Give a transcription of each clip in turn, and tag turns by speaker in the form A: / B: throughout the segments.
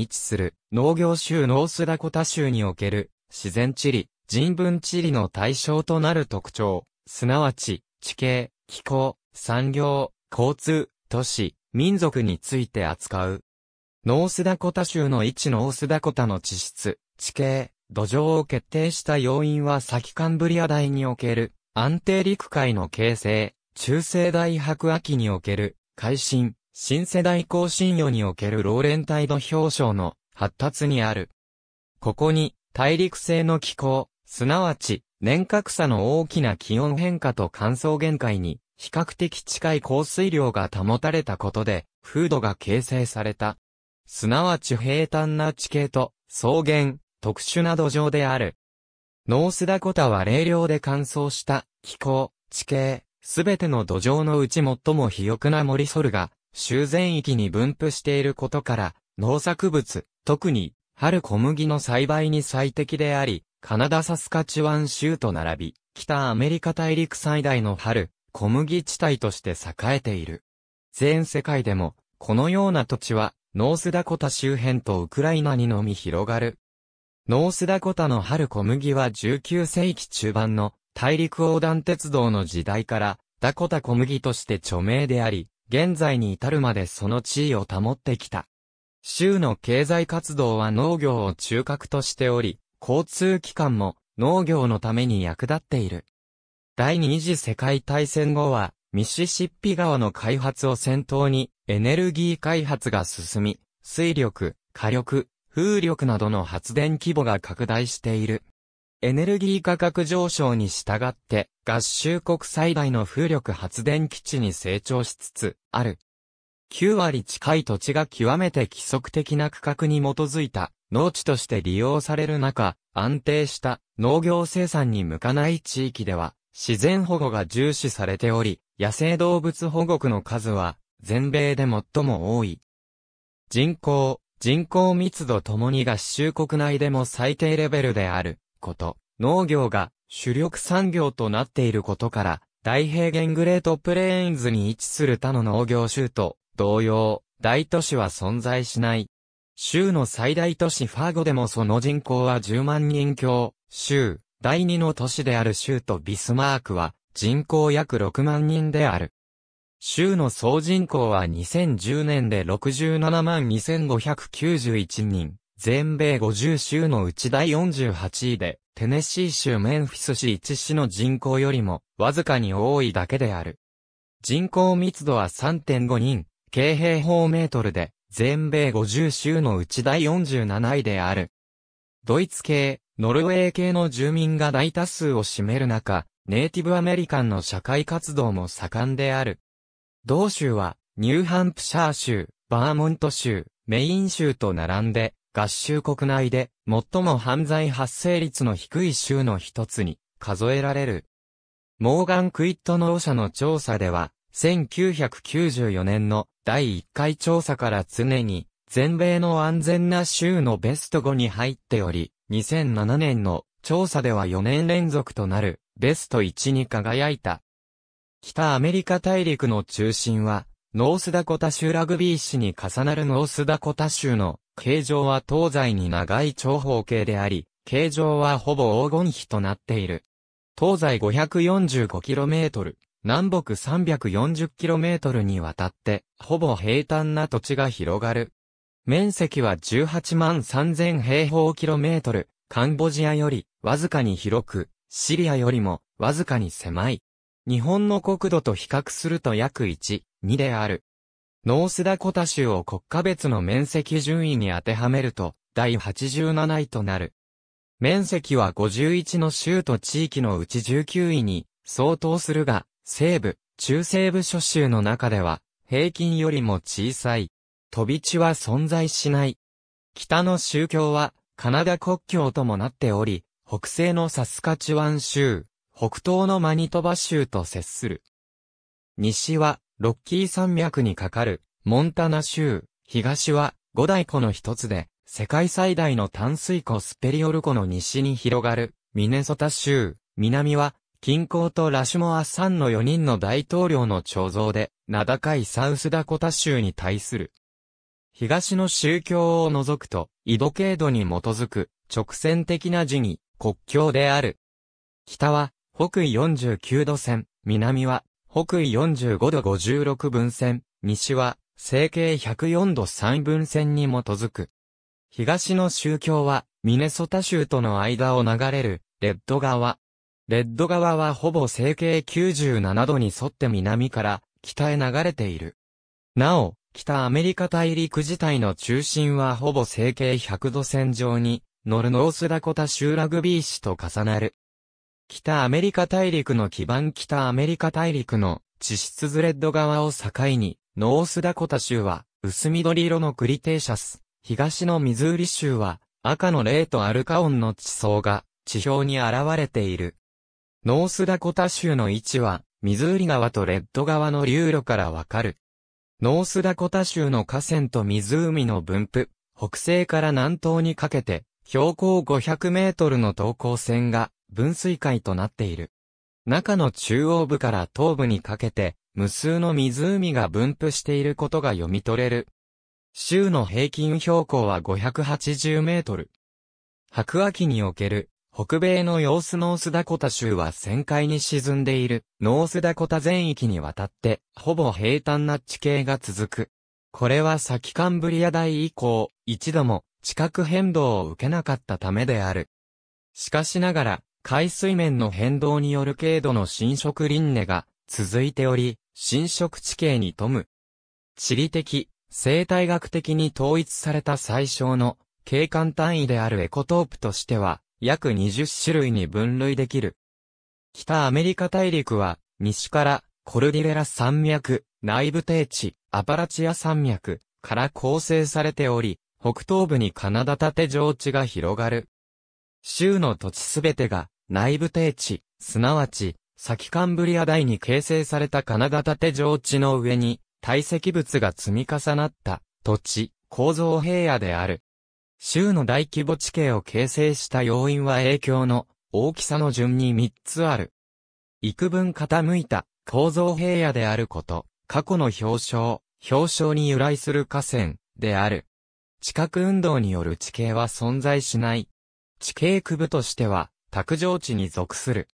A: 位置する農業州ノースダコタ州における自然地理、人文地理の対象となる特徴、すなわち地形、気候、産業、交通、都市、民族について扱う。ノースダコタ州の位置ノースダコタの地質、地形、土壌を決定した要因は先カンブリア大における安定陸海の形成、中世大白亜紀における海進、新世代更新世におけるローレンタイド氷の発達にある。ここに、大陸性の気候、すなわち、年較差の大きな気温変化と乾燥限界に、比較的近い降水量が保たれたことで、風土が形成された。すなわち平坦な地形と、草原、特殊な土壌である。ノースダコタは冷涼で乾燥した、気候、地形、すべての土壌のうち最も肥沃なモリソルが、周全域に分布していることから、農作物、特に、春小麦の栽培に最適であり、カナダサスカチワン州と並び、北アメリカ大陸最大の春、小麦地帯として栄えている。全世界でも、このような土地は、ノースダコタ周辺とウクライナにのみ広がる。ノースダコタの春小麦は19世紀中盤の大陸横断鉄道の時代から、ダコタ小麦として著名であり、現在に至るまでその地位を保ってきた。州の経済活動は農業を中核としており、交通機関も農業のために役立っている。第二次世界大戦後は、ミシシッピ川の開発を先頭に、エネルギー開発が進み、水力、火力、風力などの発電規模が拡大している。エネルギー価格上昇に従って、合衆国最大の風力発電基地に成長しつつある。9割近い土地が極めて規則的な区画に基づいた農地として利用される中、安定した農業生産に向かない地域では、自然保護が重視されており、野生動物保護区の数は全米で最も多い。人口、人口密度ともに合衆国内でも最低レベルであること。農業が主力産業となっていることから、大平原グレートプレーンズに位置する他の農業州と同様、大都市は存在しない。州の最大都市ファーゴでもその人口は10万人強、州、第二の都市である州とビスマークは人口約6万人である。州の総人口は2010年で67万2591人、全米50州のうち第48位で、テネシー州メンフィス市一市の人口よりもわずかに多いだけである。人口密度は3.5人、京平方メートルで、全米50州のうち第47位である。ドイツ系、ノルウェー系の住民が大多数を占める中、ネイティブアメリカンの社会活動も盛んである。同州は、ニューハンプシャー州、バーモント州、メイン州と並んで、合衆国内で最も犯罪発生率の低い州の一つに数えられる。モーガン・クイット農社の調査では、1994年の第1回調査から常に全米の安全な州のベスト5に入っており、2007年の調査では4年連続となるベスト1に輝いた。北アメリカ大陸の中心は、ノースダコタ州ラグビー市に重なるノースダコタ州の形状は東西に長い長方形であり、形状はほぼ黄金比となっている。東西 545km、南北 340km にわたって、ほぼ平坦な土地が広がる。面積は18万3000平方キロメートル、カンボジアよりわずかに広く、シリアよりもわずかに狭い。日本の国土と比較すると約1、2である。ノースダコタ州を国家別の面積順位に当てはめると、第87位となる。面積は51の州と地域のうち19位に相当するが、西部、中西部諸州の中では、平均よりも小さい。飛び地は存在しない。北の宗教は、カナダ国境ともなっており、北西のサスカチワン州、北東のマニトバ州と接する。西は、ロッキー山脈に架かる、モンタナ州、東は、五大湖の一つで、世界最大の淡水湖スペリオル湖の西に広がる、ミネソタ州、南は、近郊とラシュモア山の4人の大統領の彫像で、名高いサウスダコタ州に対する。東の宗教を除くと、緯度経度に基づく、直線的な字に、国境である。北は、北緯49度線、南は、北緯45度56分線、西は、西経104度3分線に基づく。東の宗教は、ミネソタ州との間を流れる、レッド川。レッド川はほぼ西経97度に沿って南から北へ流れている。なお、北アメリカ大陸自体の中心はほぼ西経100度線上に、ノルノースダコタ州ラグビー市と重なる。北アメリカ大陸の基盤北アメリカ大陸の地質ズレッド側を境に、ノースダコタ州は薄緑色のクリテーシャス、東のミズーリ州は赤のレートアルカオンの地層が地表に現れている。ノースダコタ州の位置は、ミズーリ川とレッド川の流路からわかる。ノースダコタ州の河川と湖の分布、北西から南東にかけて、標高500メートルの等高線が分水海となっている。中の中央部から東部にかけて、無数の湖が分布していることが読み取れる。州の平均標高は580メートル。白亜紀における北米のヨースノースダコタ州は旋回に沈んでいるノースダコタ全域にわたってほぼ平坦な地形が続く。これは先カンブリア代以降一度も地殻変動を受けなかったためである。しかしながら海水面の変動による軽度の侵食輪廻が続いており、侵食地形に富む。地理的、生態学的に統一された最小の景観単位であるエコトープとしては、約20種類に分類できる。北アメリカ大陸は、西からコルディレラ山脈、内部低地、アパラチア山脈から構成されており、北東部にカナダ縦上地が広がる。州の土地すべてが内部低地、すなわち、先カンブリア台に形成された金型手上地の上に、堆積物が積み重なった土地、構造平野である。州の大規模地形を形成した要因は影響の大きさの順に3つある。幾分傾いた構造平野であること、過去の表彰、表彰に由来する河川である。地殻運動による地形は存在しない地形区部としては、卓上地に属する。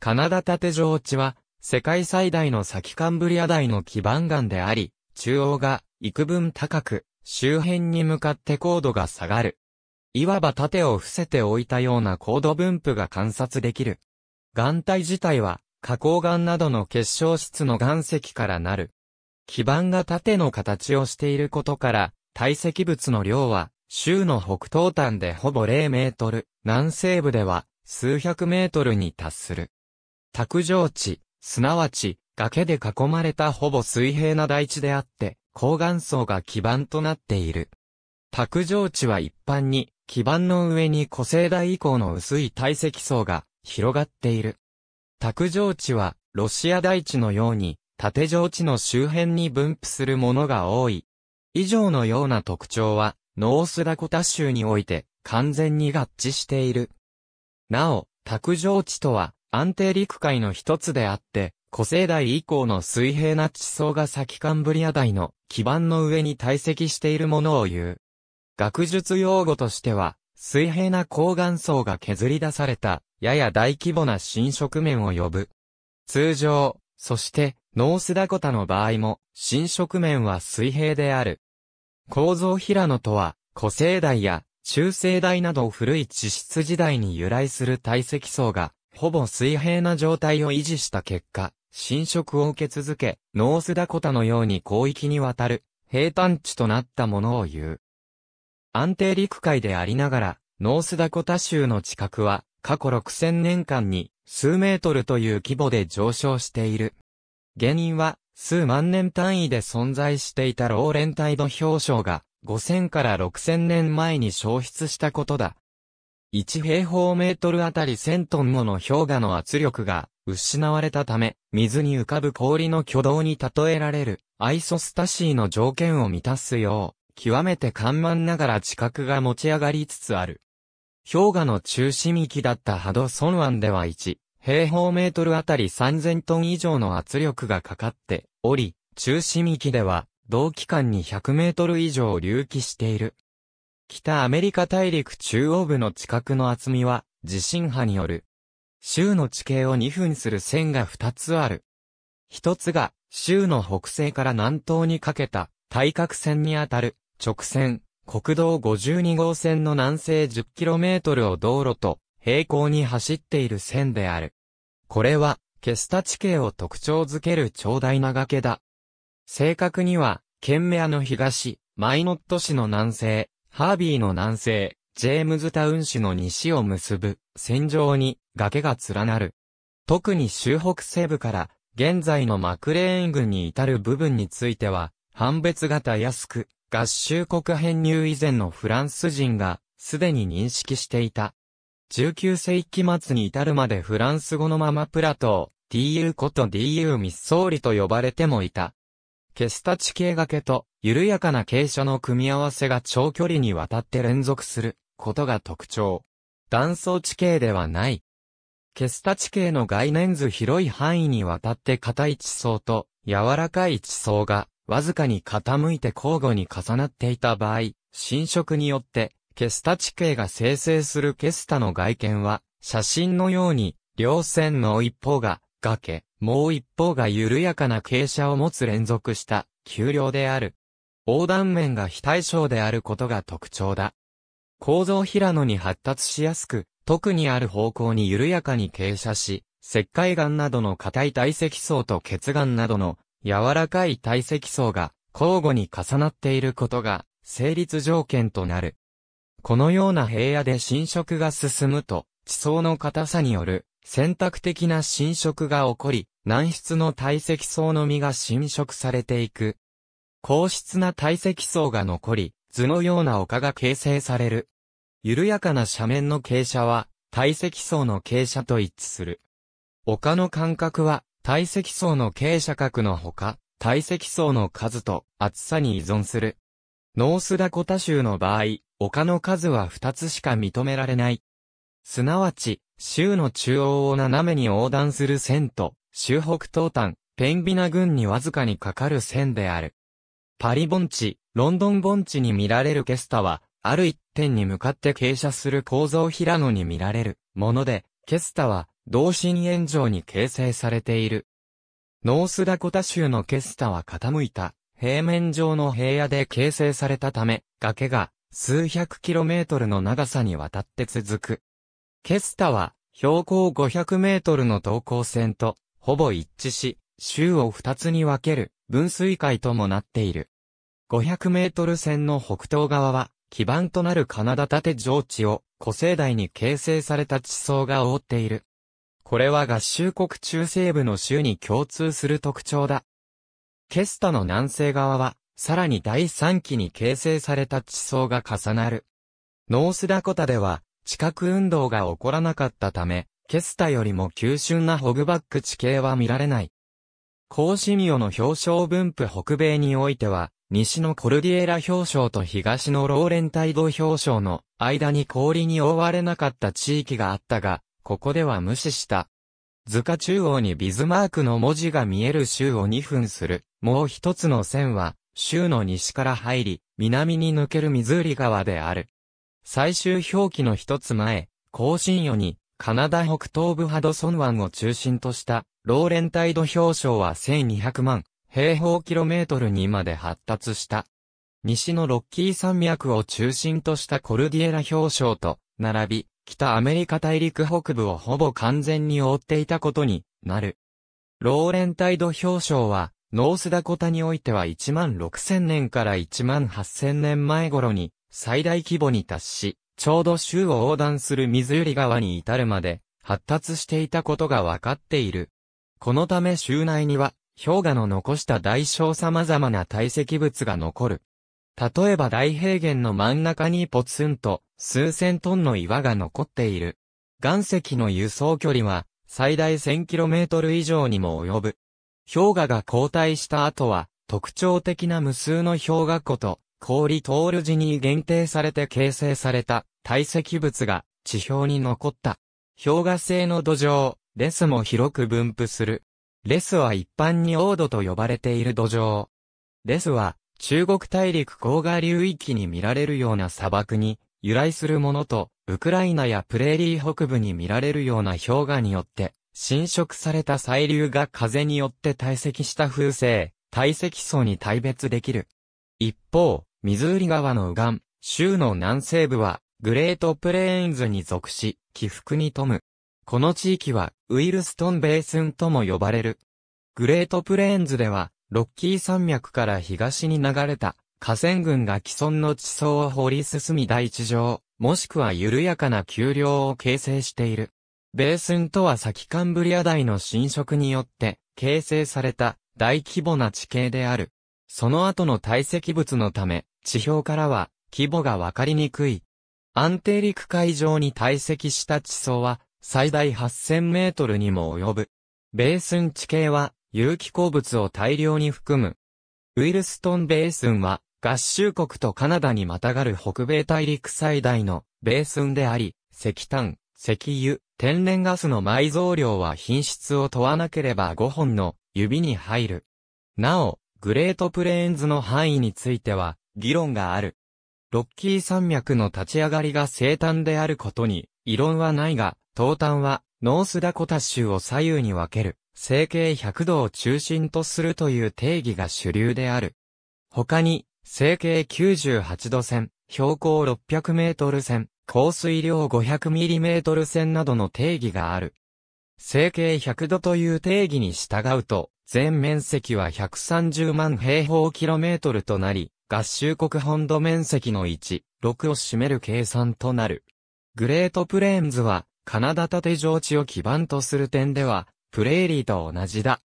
A: カナダ縦上地は、世界最大の先カンブリア大の基盤岩であり、中央が幾分高く、周辺に向かって高度が下がる。いわば縦を伏せておいたような高度分布が観察できる。岩体自体は、花崗岩などの結晶質の岩石からなる。基盤が縦の形をしていることから、堆積物の量は州の北東端でほぼ0メートル、南西部では数百メートルに達する。卓上地、すなわち崖で囲まれたほぼ水平な台地であって、高岩層が基盤となっている。卓上地は一般に基盤の上に古生代以降の薄い堆積層が広がっている。卓上地はロシア大地のように縦上地の周辺に分布するものが多い。以上のような特徴はノースダコタ州において完全に合致している。なお、卓上地とは安定陸海の一つであって、古生代以降の水平な地層が先カンブリア代の基盤の上に堆積しているものを言う。学術用語としては、水平な高岩層が削り出された、やや大規模な新食面を呼ぶ。通常、そして、ノースダコタの場合も、新食面は水平である。構造平野とは、古生代や中生代など古い地質時代に由来する堆積層が、ほぼ水平な状態を維持した結果、侵食を受け続け、ノースダコタのように広域にわたる平坦地となったものを言う。安定陸海でありながら、ノースダコタ州の地殻は、過去6000年間に数メートルという規模で上昇している。原因は、数万年単位で存在していたローレンタイド氷床が5000から6000年前に消失したことだ。1平方メートルあたり1000トンもの氷河の圧力が失われたため、水に浮かぶ氷の挙動に例えられるアイソスタシーの条件を満たすよう、極めて緩慢ながら地殻が持ち上がりつつある。氷河の中心域だったハドソン湾では1、平方メートルあたり3000トン以上の圧力がかかっており、中心域では、同期間に100メートル以上隆起している。北アメリカ大陸中央部の地殻の厚みは、地震波による。州の地形を2分する線が2つある。1つが、州の北西から南東にかけた、対角線にあたる、直線、国道52号線の南西 10km を道路と、平行に走っている線である。これは、ケスタ地形を特徴づける長大な崖だ。正確には、ケンメアの東、マイノット市の南西、ハービーの南西、ジェームズタウン市の西を結ぶ、線上に崖が連なる。特に州北西部から、現在のマクレーン郡に至る部分については、判別型安く、合衆国編入以前のフランス人が、すでに認識していた。19世紀末に至るまでフランス語のままプラトー、du こと du ミッソーリと呼ばれてもいた。ケスタ地形がけと緩やかな傾斜の組み合わせが長距離にわたって連続することが特徴。断層地形ではない。ケスタ地形の概念図広い範囲にわたって硬い地層と柔らかい地層がわずかに傾いて交互に重なっていた場合、侵食によってケスタ地形が生成するケスタの外見は、写真のように、両線の一方が崖、もう一方が緩やかな傾斜を持つ連続した丘陵である。横断面が非対称であることが特徴だ。構造平野に発達しやすく、特にある方向に緩やかに傾斜し、石灰岩などの硬い堆積層と血岩などの柔らかい堆積層が交互に重なっていることが成立条件となる。このような平野で侵食が進むと、地層の硬さによる選択的な侵食が起こり、軟質の堆積層の実が侵食されていく。硬質な堆積層が残り、図のような丘が形成される。緩やかな斜面の傾斜は、堆積層の傾斜と一致する。丘の間隔は、堆積層の傾斜角のほか、堆積層の数と厚さに依存する。ノースダコタ州の場合、丘の数は2つしか認められない。すなわち、州の中央を斜めに横断する線と、州北東端、ペンビナ郡にわずかにかかる線である。パリ盆地、ロンドン盆地に見られるケスタは、ある一点に向かって傾斜する構造平野に見られるもので、ケスタは、同心円状に形成されている。ノースダコタ州のケスタは傾いた、平面上の平野で形成されたため、崖が数百キロメートルの長さにわたって続く。ケスタは、標高500メートルの東高線と、ほぼ一致し、州を二つに分ける分水海ともなっている。500メートル線の北東側は、基盤となるカナダ建上地を古生代に形成された地層が覆っている。これは合衆国中西部の州に共通する特徴だ。ケスタの南西側はさらに第3期に形成された地層が重なる。ノースダコタでは、地殻運動が起こらなかったため、ケスタよりも急峻なホグバック地形は見られない。コーシミオの表彰分布北米においては、西のコルディエラ表彰と東のローレンタイド表彰の間に氷に覆われなかった地域があったが、ここでは無視した。図下中央にビズマークの文字が見える州を2分する、もう一つの線は、州の西から入り、南に抜けるミズーリ川である。最終表記の一つ前、更新予に、カナダ北東部ハドソン湾を中心とした、ローレンタイド氷床は1200万平方キロメートルにまで発達した。西のロッキー山脈を中心としたコルディエラ氷床と並び、北アメリカ大陸北部をほぼ完全に覆っていたことになる。ローレンタイド氷床はノースダコタにおいては1万6000年から1万8000年前頃に最大規模に達し、ちょうど州を横断する水ズーリ川に至るまで発達していたことがわかっている。このため州内には氷河の残した大小様々な堆積物が残る。例えば大平原の真ん中にポツンと数千トンの岩が残っている。岩石の輸送距離は最大 1000km 以上にも及ぶ。氷河が後退した後は、特徴的な無数の氷河湖と、氷トール時に限定されて形成された堆積物が地表に残った。氷河性の土壌、レスも広く分布する。レスは一般にー土と呼ばれている土壌。レスは中国大陸黄河流域に見られるような砂漠に由来するものと、ウクライナやプレーリー北部に見られるような氷河によって侵食された細流が風によって堆積した風性、堆積層に大別できる。一方、ミズーリ川の右岸、州の南西部は、グレートプレーンズに属し、起伏に富む。この地域は、ウィルストンベースンとも呼ばれる。グレートプレーンズでは、ロッキー山脈から東に流れた、河川群が既存の地層を掘り進み大地上、もしくは緩やかな丘陵を形成している。ベースンとは先カンブリア大の侵食によって形成された大規模な地形である。その後の堆積物のため、地表からは規模がわかりにくい。安定陸海上に堆積した地層は最大8000メートルにも及ぶ。ベースン地形は有機鉱物を大量に含む。ウィルストンベースンは合衆国とカナダにまたがる北米大陸最大のベースンであり、石炭、石油、天然ガスの埋蔵量は品質を問わなければ5本の指に入る。なお、グレートプレーンズの範囲については、議論がある。ロッキー山脈の立ち上がりが生誕であることに、異論はないが、東端は、ノースダコタ州を左右に分ける、整形100度を中心とするという定義が主流である。他に、整形98度線、標高600メートル線、降水量 500mm 線などの定義がある。整形100度という定義に従うと、全面積は130万平方キロメートルとなり、合衆国本土面積の1、6を占める計算となる。グレートプレーンズは、カナダ縦上地を基盤とする点では、プレーリーと同じだ。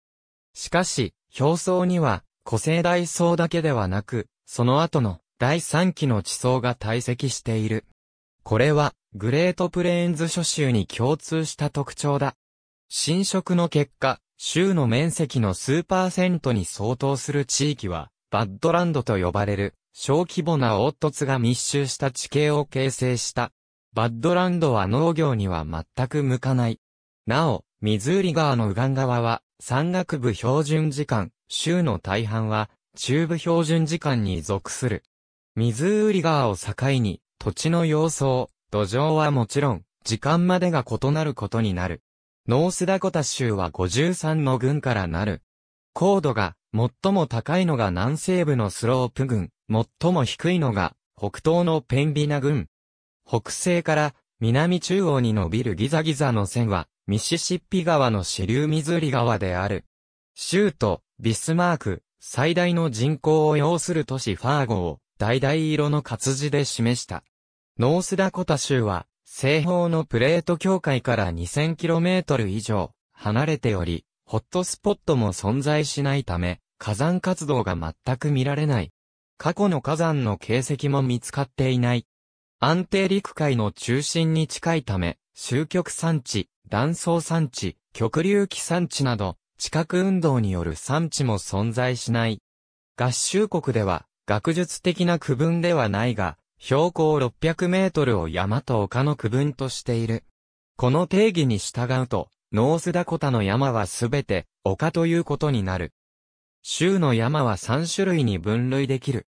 A: しかし、表層には、古生大層だけではなく、その後の第3期の地層が堆積している。これは、グレートプレーンズ諸州に共通した特徴だ。侵食の結果、州の面積の数パーセントに相当する地域は、バッドランドと呼ばれる、小規模な凹凸が密集した地形を形成した。バッドランドは農業には全く向かない。なお、ミズーリ川の右岸側は、山岳部標準時間、州の大半は、中部標準時間に属する。ミズーリ川を境に、土地の様相、土壌はもちろん、時間までが異なることになる。ノースダコタ州は53の郡からなる。高度が最も高いのが南西部のスロープ郡、最も低いのが北東のペンビナ郡。北西から南中央に伸びるギザギザの線はミシシッピ川の支流ミズリ川である。州都、ビスマーク、最大の人口を要する都市ファーゴを橙色の活字で示した。ノースダコタ州は、西方のプレート境界から 2000km 以上離れており、ホットスポットも存在しないため、火山活動が全く見られない。過去の火山の形跡も見つかっていない。安定陸海の中心に近いため、終極産地、断層産地、極流気産地など、地殻運動による産地も存在しない。合衆国では、学術的な区分ではないが、標高600メートルを山と丘の区分としている。この定義に従うと、ノースダコタの山はすべて丘ということになる。州の山は3種類に分類できる。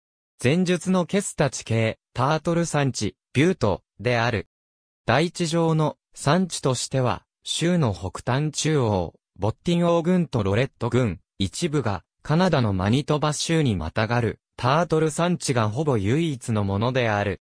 A: 前述のケスタ地形、タートル山地、ビュート、である。大地上の山地としては、州の北端中央、ボッティンオーとロレット郡、一部がカナダのマニトバ州にまたがるタートル山地がほぼ唯一のものである。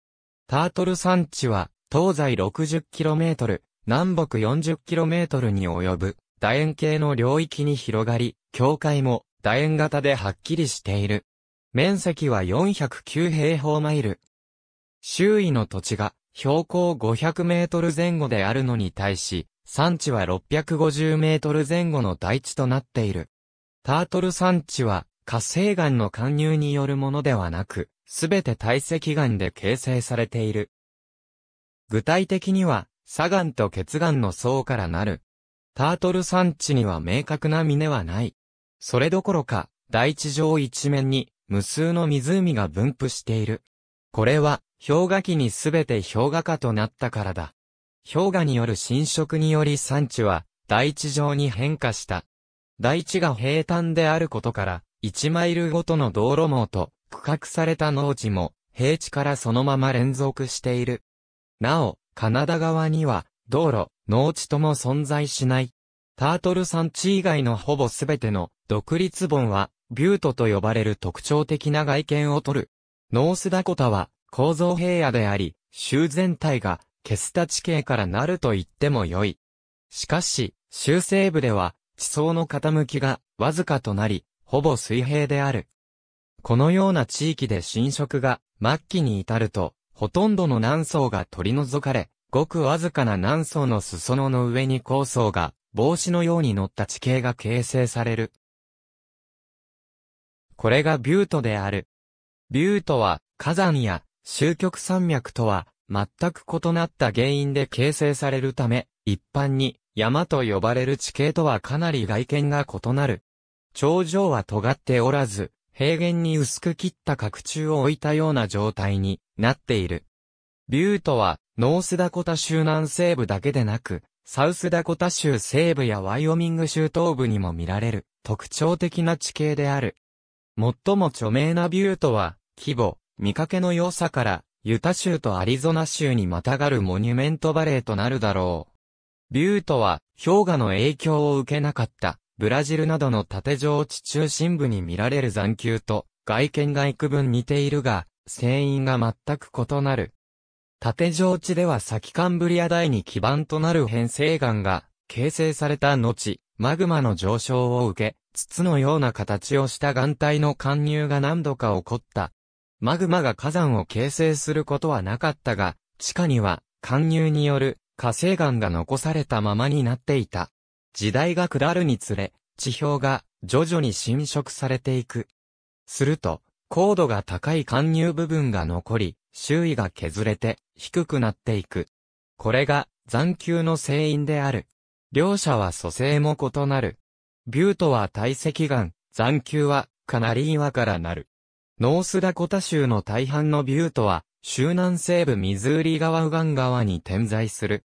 A: タートル山地は、東西 60km、南北 40km に及ぶ、楕円形の領域に広がり、境界も楕円型ではっきりしている。面積は409平方マイル。周囲の土地が標高500メートル前後であるのに対し、山地は650メートル前後の大地となっている。タートル山地は火星岩の貫入によるものではなく、すべて堆積岩で形成されている。具体的には、砂岩と血岩の層からなる。タートル山地には明確な峰はない。それどころか、大地上一面に無数の湖が分布している。これは、氷河期にすべて氷河化となったからだ。氷河による侵食により山地は、大地上に変化した。大地が平坦であることから、1マイルごとの道路網と区画された農地も平地からそのまま連続している。なお、カナダ側には道路、農地とも存在しない。タートル山地以外のほぼすべての独立盆はビュートと呼ばれる特徴的な外見をとる。ノースダコタは構造平野であり、州全体がケスタ地形からなると言っても良い。しかし、州西部では地層の傾きがわずかとなり、ほぼ水平である。このような地域で侵食が末期に至ると、ほとんどの南層が取り除かれ、ごくわずかな南層の裾野の上に高層が帽子のように乗った地形が形成される。これがビュートである。ビュートは火山や終局山脈とは全く異なった原因で形成されるため、一般に山と呼ばれる地形とはかなり外見が異なる。頂上は尖っておらず、平原に薄く切った角柱を置いたような状態になっている。ビュートは、ノースダコタ州南西部だけでなく、サウスダコタ州西部やワイオミング州東部にも見られる特徴的な地形である。最も著名なビュートは、規模、見かけの良さから、ユタ州とアリゾナ州にまたがるモニュメントバレーとなるだろう。ビュートは、氷河の影響を受けなかったブラジルなどの縦状地中心部に見られる残球と、外見が幾分似ているが、声因が全く異なる。縦状地では先カンブリア台に基盤となる変成岩が形成された後、マグマの上昇を受け、筒のような形をした岩体の貫入が何度か起こった。マグマが火山を形成することはなかったが、地下には貫入による火成岩が残されたままになっていた。時代が下るにつれ、地表が徐々に侵食されていく。すると、高度が高い貫入部分が残り、周囲が削れて低くなっていく。これが残球の成因である。両者は蘇生も異なる。ビュートは堆積岩、残球はカナリ岩からなる。ノースダコタ州の大半のビュートは、州南西部ミズーリ川右岸側に点在する。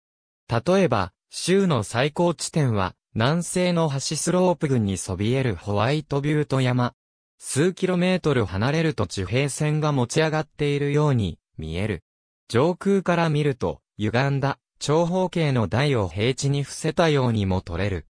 A: 例えば、州の最高地点は、南西の橋スロープ群にそびえるホワイトビュート山。数キロメートル離れると地平線が持ち上がっているように見える。上空から見ると、歪んだ長方形の台を平地に伏せたようにも取れる。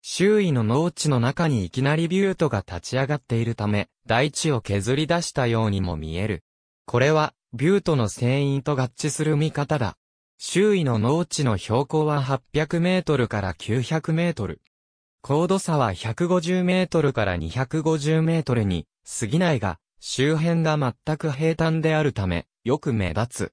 A: 周囲の農地の中にいきなりビュートが立ち上がっているため、大地を削り出したようにも見える。これは、ビュートの船員と合致する見方だ。周囲の農地の標高は800メートルから900メートル。高度差は150メートルから250メートルに過ぎないが、周辺が全く平坦であるため、よく目立つ。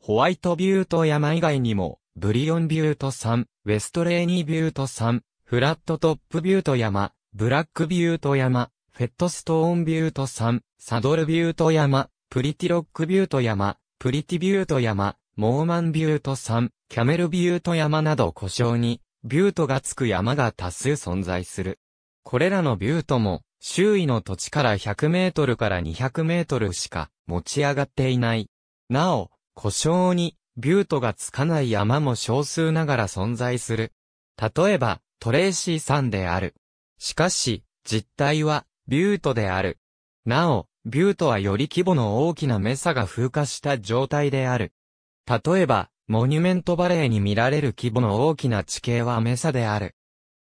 A: ホワイトビュート山以外にも、ブリオンビュート山、ウェストレーニービュート山、フラットトップビュート山、ブラックビュート山、フェットストーンビュート山、サドルビュート山、プリティロックビュート山、プリティビュート山、モーマンビュート山、キャメルビュート山など故障に、ビュートがつく山が多数存在する。これらのビュートも、周囲の土地から100メートルから200メートルしか持ち上がっていない。なお、故障に、ビュートがつかない山も少数ながら存在する。例えば、トレーシー山である。しかし、実態は、ビュートである。なお、ビュートはより規模の大きなメサが風化した状態である。例えば、モニュメントバレーに見られる規模の大きな地形はメサである。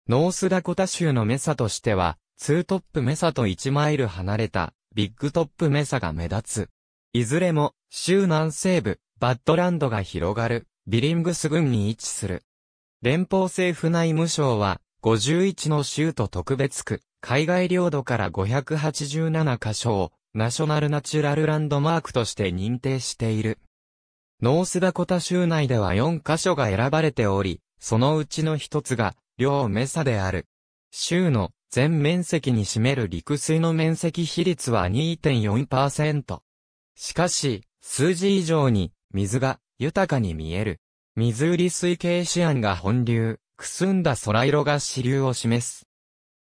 A: ノースダコタ州のメサとしては、ツートップメサと1マイル離れた、ビッグトップメサが目立つ。いずれも、州南西部、バッドランドが広がる、ビリングス郡に位置する。連邦政府内務省は、51の州と特別区、海外領土から587カ所を、ナショナルナチュラルランドマークとして認定している。ノースダコタ州内では4カ所が選ばれており、そのうちの一つが、両メサである。州の全面積に占める陸水の面積比率は2.4%。しかし、数字以上に水が豊かに見える。水水系シアンが本流、くすんだ空色が支流を示す。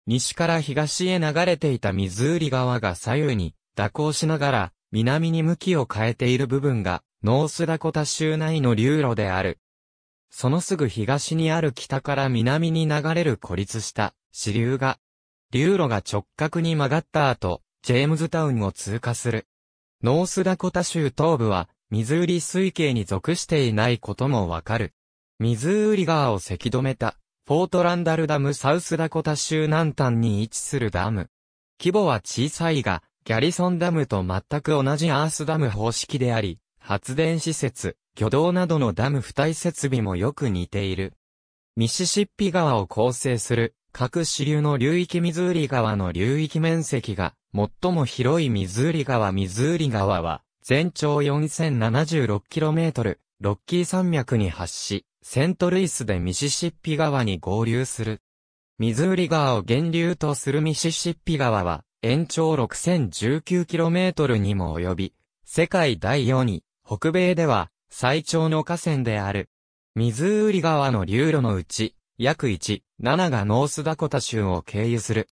A: 西から東へ流れていた水川が左右に蛇行しながら、南に向きを変えている部分がノースダコタ州内の流路である。そのすぐ東にある北から南に流れる孤立した支流が、流路が直角に曲がった後、ジェームズタウンを通過する。ノースダコタ州東部は、ミズーリ水系に属していないこともわかる。ミズーリ川をせき止めた、フォートランダルダムサウスダコタ州南端に位置するダム。規模は小さいが、ギャリソンダムと全く同じアースダム方式であり、発電施設、挙動などのダム付帯設備もよく似ている。ミシシッピ川を構成する各支流の流域ミズーリ川の流域面積が最も広いミズーリ川ミズーリ川は全長 4076km、ロッキー山脈に発し、セントルイスでミシシッピ川に合流する。ミズーリ川を源流とするミシシッピ川は延長 6019km にも及び、世界第4位、北米では最長の河川である。ミズーリ川の流路のうち、約1、7がノースダコタ州を経由する。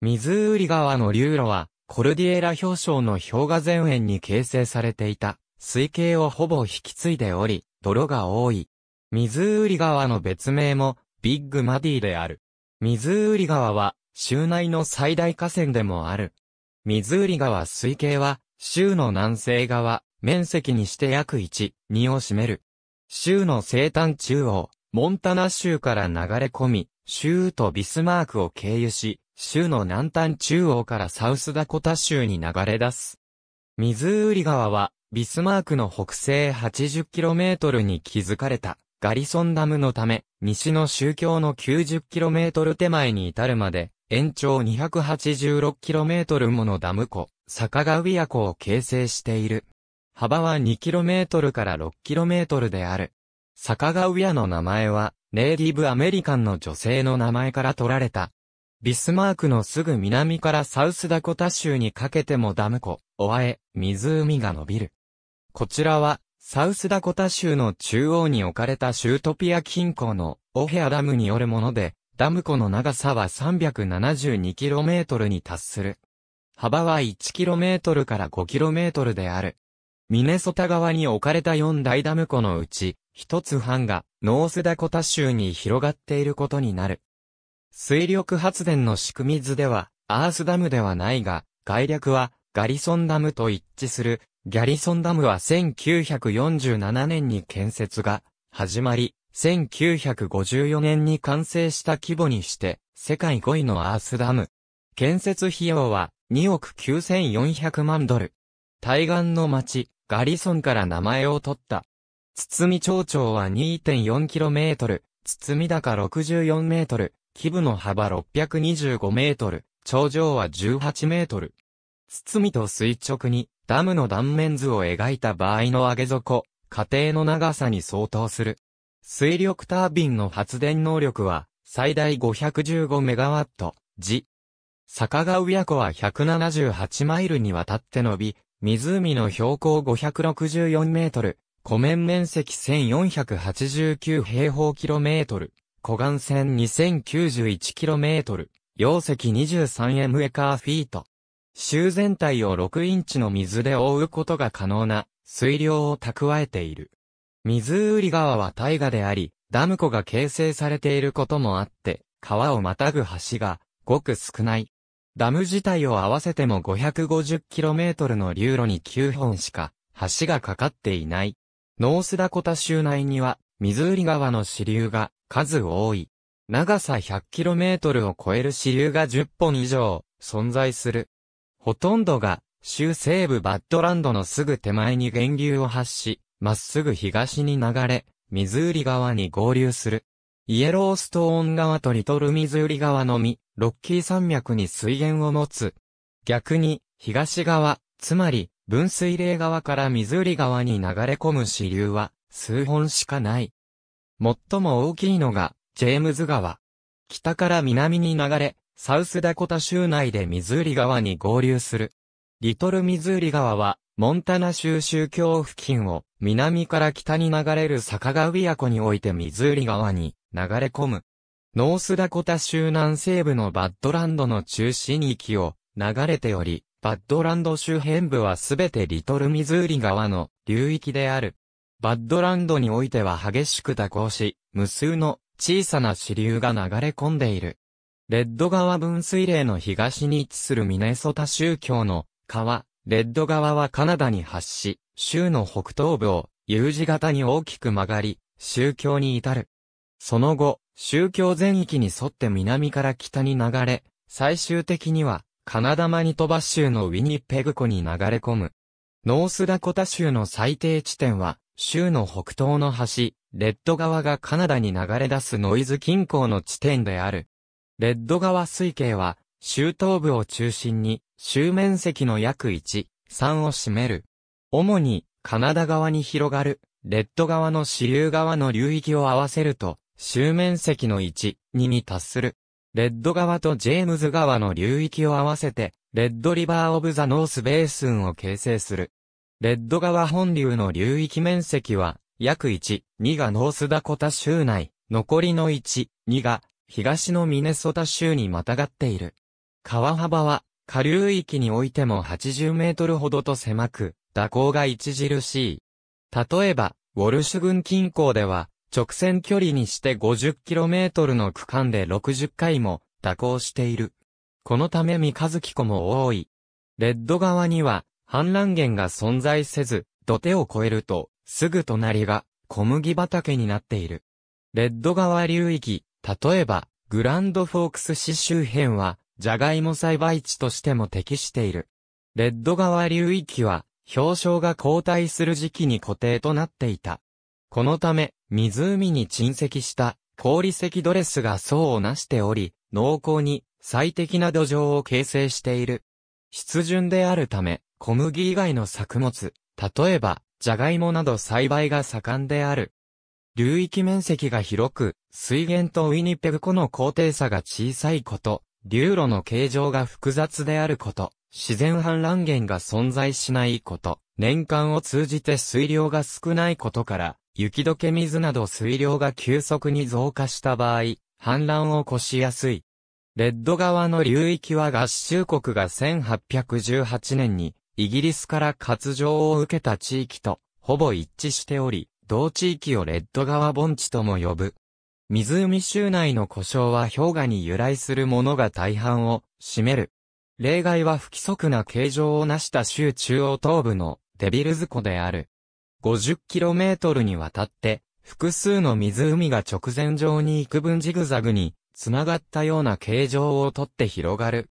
A: ミズーリ川の流路は、コルディエラ氷床の氷河前縁に形成されていた、水系をほぼ引き継いでおり、泥が多い。ミズーリ川の別名も、ビッグマディである。ミズーリ川は、州内の最大河川でもある。ミズーリ川水系は、州の南西側、面積にして約1、2を占める。州の西端中央、モンタナ州から流れ込み、州とビスマークを経由し、州の南端中央からサウスダコタ州に流れ出す。ミズーリ川は、ビスマークの北西 80km に築かれた、ガリソンダムのため、西の宗教の 90km 手前に至るまで、延長 286km ものダム湖、坂川湖を形成している。幅は 2km から 6km である。坂ヶ屋の名前は、ネイティブアメリカンの女性の名前から取られた。ビスマークのすぐ南からサウスダコタ州にかけてもダム湖、オアエ、湖が伸びる。こちらは、サウスダコタ州の中央に置かれたシュートピア近郊のオヘアダムによるもので、ダム湖の長さは 372km に達する。幅は 1km から 5km である。ミネソタ側に置かれた4大ダム湖のうち、一つ半がノースダコタ州に広がっていることになる。水力発電の仕組み図では、アースダムではないが、概略はガリソンダムと一致する。ギャリソンダムは1947年に建設が始まり、1954年に完成した規模にして、世界5位のアースダム。建設費用は2億9400万ドル。対岸の町、ガリソンから名前を取った。堤町長は 2.4km、堤高 64m、基部の幅 625m、頂上は 18m。堤と垂直にダムの断面図を描いた場合の上げ底、家庭の長さに相当する。水力タービンの発電能力は最大 515MW、時。坂川親湖は178マイルにわたって伸び、湖の標高564メートル、湖面面積1489平方キロメートル、湖岸線2091キロメートル、容積 23m エカーフィート。州全体を6インチの水で覆うことが可能な水量を蓄えている。水売川は大河であり、ダム湖が形成されていることもあって、川をまたぐ橋がごく少ない。ダム自体を合わせても 550km の流路に9本しか橋がかかっていない。ノースダコタ州内には、ミズーリ川の支流が数多い。長さ 100km を超える支流が10本以上存在する。ほとんどが州西部バッドランドのすぐ手前に源流を発し、まっすぐ東に流れ、ミズーリ川に合流する。イエローストーン川とリトルミズーリ川のみ、ロッキー山脈に水源を持つ。逆に、東側、つまり、分水嶺側からミズーリ川に流れ込む支流は、数本しかない。最も大きいのが、ジェームズ川。北から南に流れ、サウスダコタ州内でミズーリ川に合流する。リトルミズーリ川は、モンタナ州州境付近を、南から北に流れる坂が宮湖においてミズーリ川に流れ込む。ノースダコタ州南西部のバッドランドの中心域を流れており、バッドランド周辺部はすべてリトルミズーリ川の流域である。バッドランドにおいては激しく蛇行し、無数の小さな支流が流れ込んでいる。レッド川分水嶺の東に位置するミネソタ宗教の川、レッド川はカナダに発し、州の北東部を U 字型に大きく曲がり、宗教に至る。その後、宗教全域に沿って南から北に流れ、最終的には、カナダマニトバ州のウィニペグ湖に流れ込む。ノースダコタ州の最低地点は、州の北東の端、レッド川がカナダに流れ出すノイズ近郊の地点である。レッド川水系は、州東部を中心に、州面積の約1、3を占める。主に、カナダ側に広がる、レッド側の支流側の流域を合わせると、周面積の1、2に達する。レッド側とジェームズ川の流域を合わせて、レッドリバーオブザノースベースンを形成する。レッド川本流の流域面積は、約1、2がノースダコタ州内、残りの1、2が、東のミネソタ州にまたがっている。川幅は、下流域においても80メートルほどと狭く、蛇行が著しい。例えば、ウォルシュ郡近郊では、直線距離にして 50km の区間で60回も蛇行している。このため三日月湖も多い。レッド川には、氾濫源が存在せず、土手を越えると、すぐ隣が小麦畑になっている。レッド川流域、例えば、グランドフォークス市周辺は、ジャガイモ栽培地としても適している。レッド川流域は、氷床が後退する時期に固定となっていた。このため、湖に沈積した氷石ドレスが層をなしており、濃厚に最適な土壌を形成している。湿潤であるため、小麦以外の作物、例えば、ジャガイモなど栽培が盛んである。流域面積が広く、水源とウィニペグ湖の高低差が小さいこと、流路の形状が複雑であること、自然氾濫源が存在しないこと、年間を通じて水量が少ないことから、雪解け水など水量が急速に増加した場合、氾濫を起こしやすい。レッド川の流域は合衆国が1818年に、イギリスから割譲を受けた地域と、ほぼ一致しており、同地域をレッド川盆地とも呼ぶ。湖州内の故障は氷河に由来するものが大半を占める。例外は不規則な形状を成した州中央東部のデビルズ湖である。50km にわたって、複数の湖が直前上に幾分ジグザグに、繋がったような形状をとって広がる。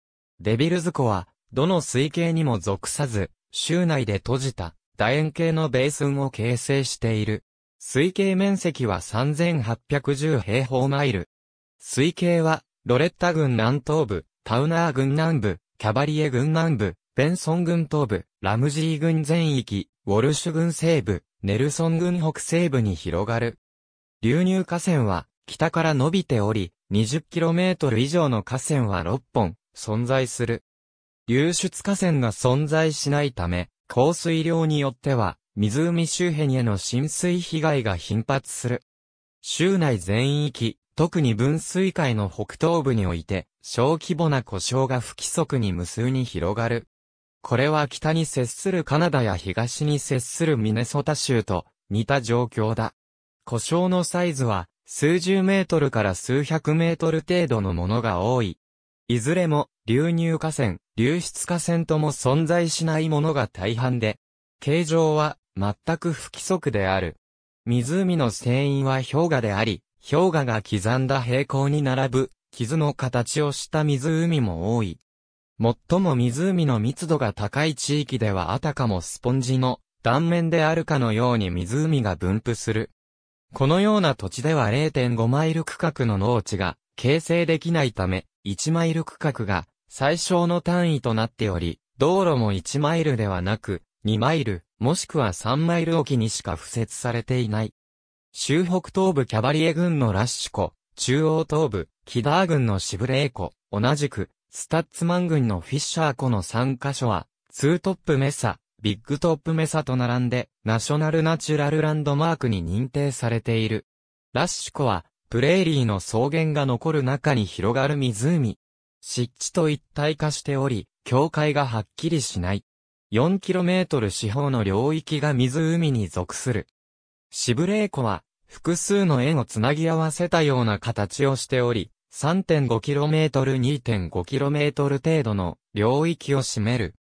A: デビルズ湖は、どの水系にも属さず、州内で閉じた、楕円形のベースンを形成している。水系面積は3810平方マイル。水系は、ロレッタ郡南東部、タウナー郡南部、キャバリエ軍南部、ベンソン軍東部、ラムジー軍全域、ウォルシュ軍西部、ネルソン軍北西部に広がる。流入河川は北から伸びており、20km 以上の河川は6本存在する。流出河川が存在しないため、降水量によっては、湖周辺への浸水被害が頻発する。州内全域、特に分水海の北東部において、小規模な故障が不規則に無数に広がる。これは北に接するカナダや東に接するミネソタ州と似た状況だ。故障のサイズは数十メートルから数百メートル程度のものが多い。いずれも流入河川、流出河川とも存在しないものが大半で、形状は全く不規則である。湖の船員は氷河であり、氷河が刻んだ平行に並ぶ傷の形をした湖も多い。最も湖の密度が高い地域ではあたかもスポンジの断面であるかのように湖が分布する。このような土地では0.5マイル区画の農地が形成できないため、1マイル区画が最小の単位となっており、道路も1マイルではなく、2マイル、もしくは3マイル沖きにしか敷設されていない。州北東部キャバリエ郡のラッシュ湖、中央東部、キダー軍のシブレー湖、同じく、スタッツマン軍のフィッシャー湖の3カ所は、ツートップメサ、ビッグトップメサと並んで、ナショナルナチュラルランドマークに認定されている。ラッシュ湖は、プレーリーの草原が残る中に広がる湖。湿地と一体化しており、境界がはっきりしない。4km 四方の領域が湖に属する。シブレー湖は、複数の円をつなぎ合わせたような形をしており、3.5km2.5km 程度の領域を占める。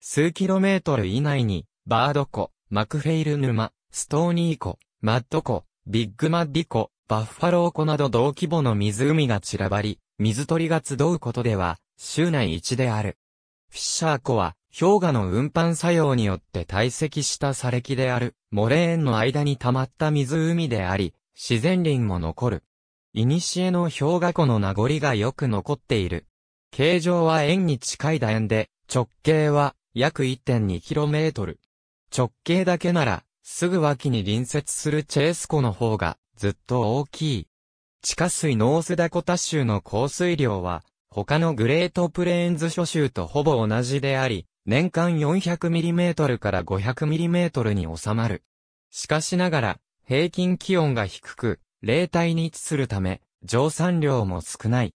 A: 数 km 以内に、バード湖、マクフェイル沼、ストーニー湖、マッド湖、ビッグマッディ湖、バッファロー湖など同規模の湖が散らばり、水鳥が集うことでは、州内一である。フィッシャー湖は、氷河の運搬作用によって堆積した砂礫である、モレーンの間に溜まった湖であり、自然林も残る。古の氷河湖の名残がよく残っている。形状は円に近い楕円で、直径は約 1.2km。直径だけなら、すぐ脇に隣接するチェース湖の方がずっと大きい。地下水ノースダコタ州の降水量は、他のグレートプレーンズ諸州とほぼ同じであり、年間 400mm から 500mm に収まる。しかしながら、平均気温が低く、霊体に位置するため、蒸散量も少ない。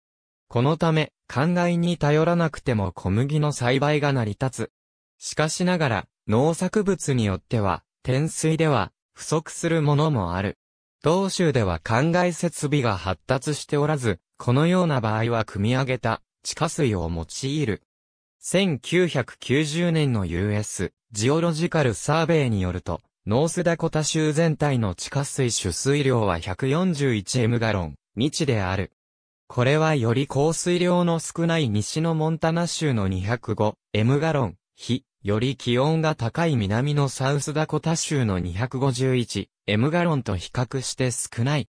A: このため、灌漑に頼らなくても小麦の栽培が成り立つ。しかしながら、農作物によっては、天水では、不足するものもある。同州では灌漑設備が発達しておらず、このような場合は組み上げた地下水を用いる。1990年の US ジオロジカルサーベイによると、ノースダコタ州全体の地下水取水量は 141M ガロン、未知である。これはより降水量の少ない西のモンタナ州の 205M ガロン、比、より気温が高い南のサウスダコタ州の 251M ガロンと比較して少ない。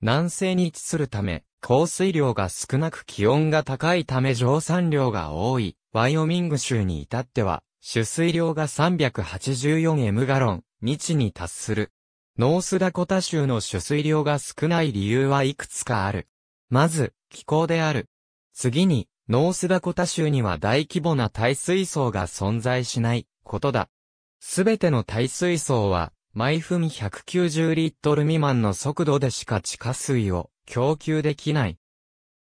A: 南西に位置するため、降水量が少なく気温が高いため蒸散量が多い、ワイオミング州に至っては、取水量が 384M ガロン、未知に達する。ノースダコタ州の取水量が少ない理由はいくつかある。まず、気候である。次に、ノースダコタ州には大規模な耐水槽が存在しないことだ。すべての耐水槽は、毎分190リットル未満の速度でしか地下水を供給できない。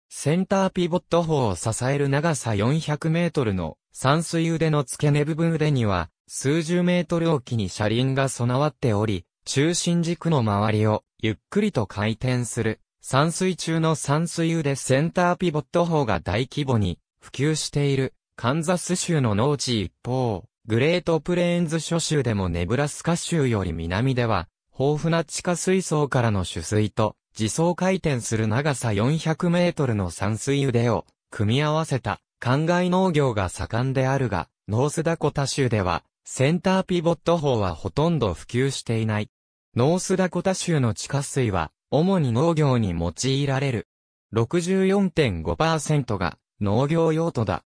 A: センターピボット砲を支える長さ400メートルの散水腕の付け根部分腕には数十メートル置きに車輪が備わっており、中心軸の周りをゆっくりと回転する、散水中の散水腕センターピボット法が大規模に普及している、カンザス州の農地一方、グレートプレーンズ諸州でもネブラスカ州より南では、豊富な地下水槽からの取水と、自走回転する長さ400メートルの散水腕を組み合わせた灌漑農業が盛んであるが、ノースダコタ州ではセンターピボット法はほとんど普及していない。ノースダコタ州の地下水は、主に農業に用いられる。64.5%が農業用途だ。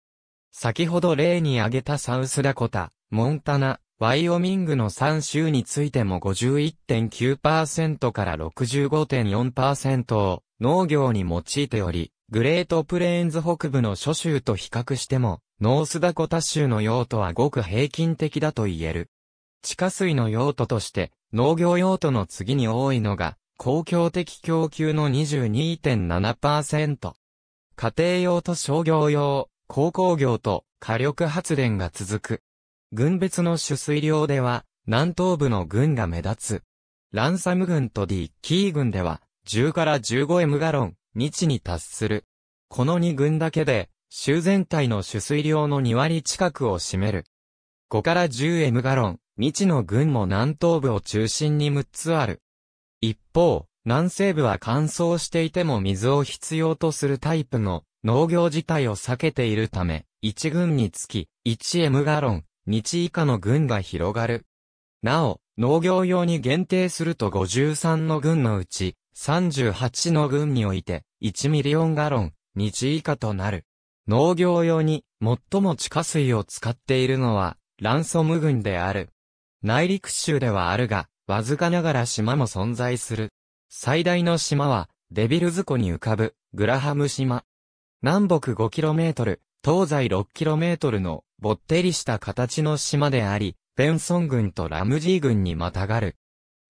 A: 先ほど例に挙げたサウスダコタ、モンタナ、ワイオミングの3州についても51.9%から65.4%を農業に用いており、グレートプレーンズ北部の諸州と比較しても、ノースダコタ州の用途はごく平均的だと言える。地下水の用途として、農業用途の次に多いのが、公共的供給の22.7%。家庭用と商業用、鉱工業と火力発電が続く。軍別の取水量では、南東部の軍が目立つ。ランサム軍とディッキー軍では、10から 15M ガロン、日に達する。この2群だけで、州全体の取水量の2割近くを占める。5から 10M ガロン、日の群も南東部を中心に6つある。一方、南西部は乾燥していても水を必要とするタイプの農業自体を避けているため、1群につき 1M ガロン、日以下の群が広がる。なお、農業用に限定すると53の群のうち38の軍において、1ミリオンガロン、日以下となる。農業用に、最も地下水を使っているのは、ランソム軍である。内陸州ではあるが、わずかながら島も存在する。最大の島は、デビルズ湖に浮かぶ、グラハム島。南北 5km、東西 6km の、ぼってりした形の島であり、ベンソン郡とラムジー郡にまたがる。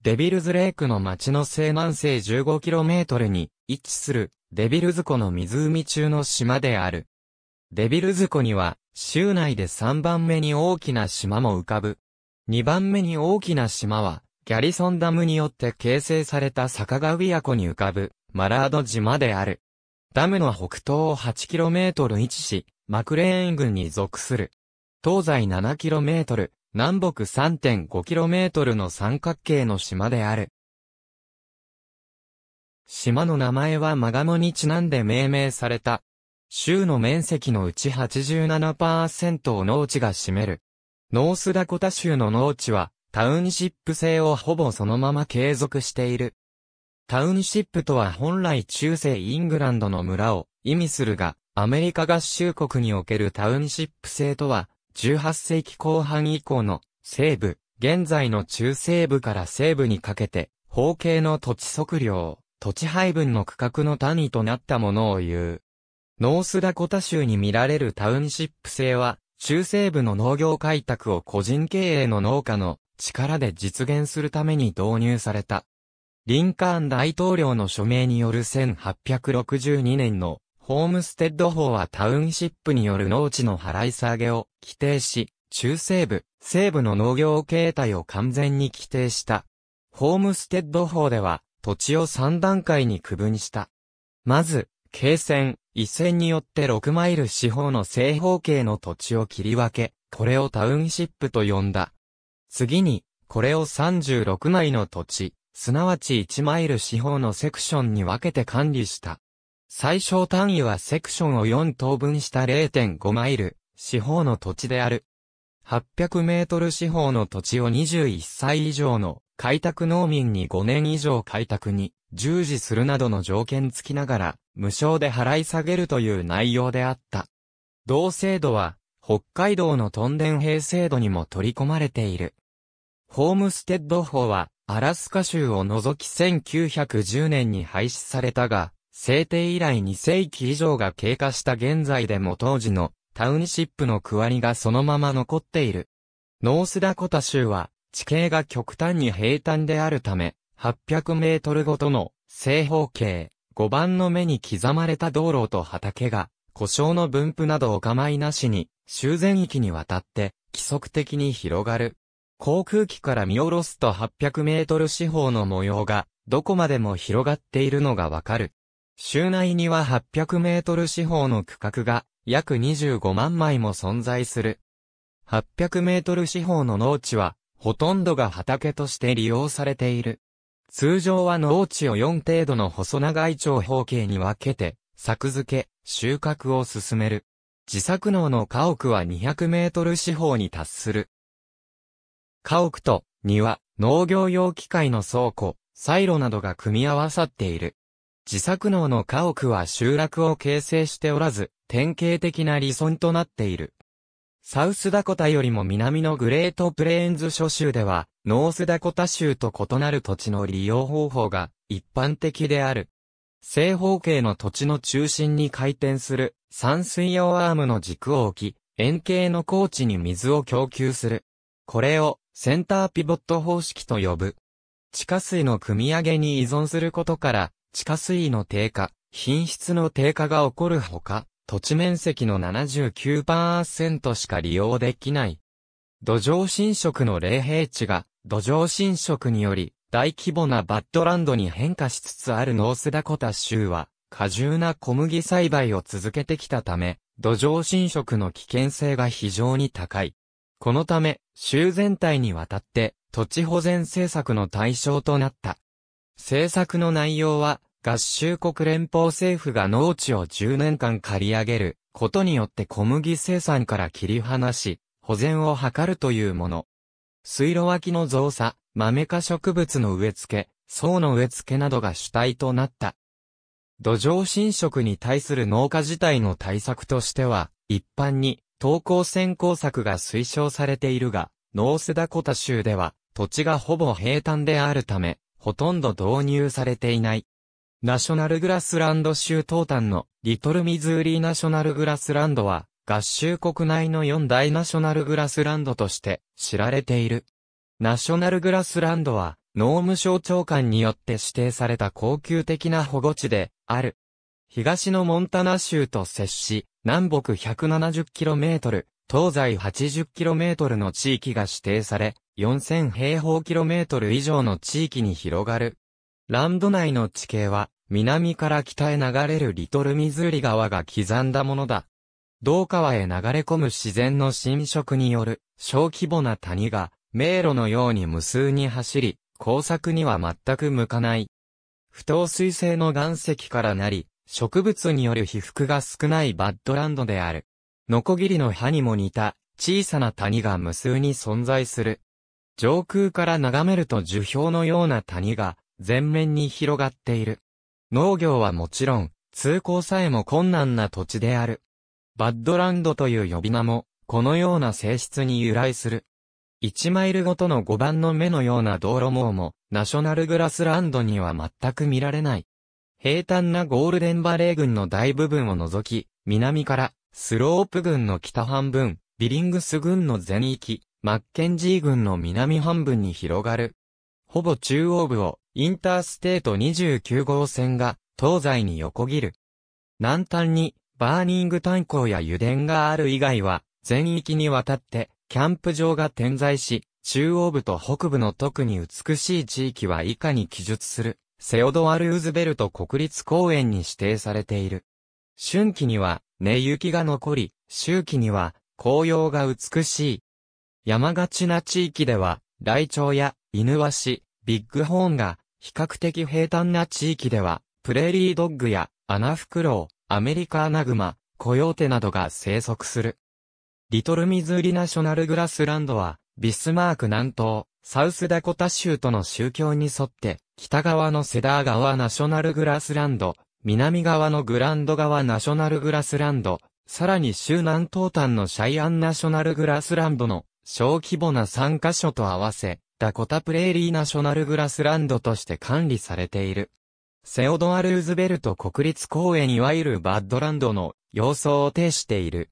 A: デビルズレイクの町の西南西 15km に位置するデビルズ湖の湖中の島である。デビルズ湖には州内で3番目に大きな島も浮かぶ。2番目に大きな島はギャリソンダムによって形成された坂上湖に浮かぶマラード島である。ダムの北東を 8km 位置し、マクレーン郡に属する。東西 7km、南北 3.5km の三角形の島である。島の名前はマガモにちなんで命名された。州の面積のうち87%を農地が占める。ノースダコタ州の農地は、タウンシップ制をほぼそのまま継続している。タウンシップとは本来中世イングランドの村を意味するが、アメリカ合衆国におけるタウンシップ制とは18世紀後半以降の西部、現在の中西部から西部にかけて、方形の土地測量、土地配分の区画の谷となったものを言う。ノースダコタ州に見られるタウンシップ制は、中西部の農業開拓を個人経営の農家の力で実現するために導入された。リンカーン大統領の署名による1862年のホームステッド法はタウンシップによる農地の払い下げを規定し、中西部、西部の農業形態を完全に規定した。ホームステッド法では、土地を3段階に区分した。まず、経線、一線によって6マイル四方の正方形の土地を切り分け、これをタウンシップと呼んだ。次に、これを36内の土地、すなわち1マイル四方のセクションに分けて管理した。最小単位はセクションを4等分した0.5マイル、四方の土地である。800メートル四方の土地を21歳以上の開拓農民に5年以上開拓に従事するなどの条件付きながら無償で払い下げるという内容であった。同制度は北海道のトンデン兵制度にも取り込まれている。ホームステッド法はアラスカ州を除き1910年に廃止されたが、制定以来2世紀以上が経過した現在でも当時のタウンシップの区割りがそのまま残っている。ノースダコタ州は地形が極端に平坦であるため、800メートルごとの正方形、5番の目に刻まれた道路と畑が、故障の分布などお構いなしに、修繕域にわたって規則的に広がる。航空機から見下ろすと800メートル四方の模様が、どこまでも広がっているのがわかる。州内には800メートル四方の区画が約25万枚も存在する。800メートル四方の農地はほとんどが畑として利用されている。通常は農地を4程度の細長い長方形に分けて、作付け、収穫を進める。自作農の家屋は200メートル四方に達する。家屋と庭、農業用機械の倉庫、サイロなどが組み合わさっている。自作能の家屋は集落を形成しておらず、典型的な理想となっている。サウスダコタよりも南のグレートプレーンズ諸州では、ノースダコタ州と異なる土地の利用方法が一般的である。正方形の土地の中心に回転する散水用アームの軸を置き、円形の高地に水を供給する。これをセンターピボット方式と呼ぶ。地下水の組み上げに依存することから、地下水位の低下、品質の低下が起こるほか、土地面積の79%しか利用できない。土壌侵食の霊平地が、土壌侵食により、大規模なバッドランドに変化しつつあるノースダコタ州は、過重な小麦栽培を続けてきたため、土壌侵食の危険性が非常に高い。このため、州全体にわたって、土地保全政策の対象となった。政策の内容は、合衆国連邦政府が農地を10年間借り上げることによって小麦生産から切り離し、保全を図るというもの。水路脇の造作、豆科植物の植え付け、層の植え付けなどが主体となった。土壌侵食に対する農家自体の対策としては、一般に、投稿先行策が推奨されているが、ノースダコタ州では、土地がほぼ平坦であるため、ほとんど導入されていない。ナショナルグラスランド州東端のリトルミズーリーナショナルグラスランドは合衆国内の4大ナショナルグラスランドとして知られている。ナショナルグラスランドは農務省長官によって指定された高級的な保護地である。東のモンタナ州と接し、南北 170km、東西 80km の地域が指定され、4000平方キロメートル以上の地域に広がる。ランド内の地形は、南から北へ流れるリトルミズーリ川が刻んだものだ。道川へ流れ込む自然の侵食による小規模な谷が迷路のように無数に走り、工作には全く向かない。不透水性の岩石からなり、植物による被覆が少ないバッドランドである。ノコギリの葉にも似た小さな谷が無数に存在する。上空から眺めると樹氷のような谷が全面に広がっている。農業はもちろん、通行さえも困難な土地である。バッドランドという呼び名も、このような性質に由来する。1マイルごとの5番の目のような道路網も、ナショナルグラスランドには全く見られない。平坦なゴールデンバレー群の大部分を除き、南から、スロープ群の北半分、ビリングス群の全域、マッケンジー群の南半分に広がる。ほぼ中央部をインターステート29号線が東西に横切る。南端にバーニング炭鉱や油田がある以外は全域にわたってキャンプ場が点在し、中央部と北部の特に美しい地域は以下に記述する、セオドアル・ウズベルト国立公園に指定されている。春季には、根雪が残り、秋季には、紅葉が美しい。山がちな地域では、ライチョウや、イヌワシ、ビッグホーンが、比較的平坦な地域では、プレーリードッグやアナフクロウ、アメリカアナグマ、コヨーテなどが生息する。リトルミズーリナショナルグラスランドは、ビスマーク南東、サウスダコタ州との宗教に沿って、北側のセダー川ナショナルグラスランド、南側のグランド川ナショナルグラスランド、さらに州南東端のシャイアンナショナルグラスランドの小規模な3カ所と合わせ、ダコタプレーリーナショナルグラスランドとして管理されている。セオドア・ルーズベルト国立公園いわゆるバッドランドの様相を呈している。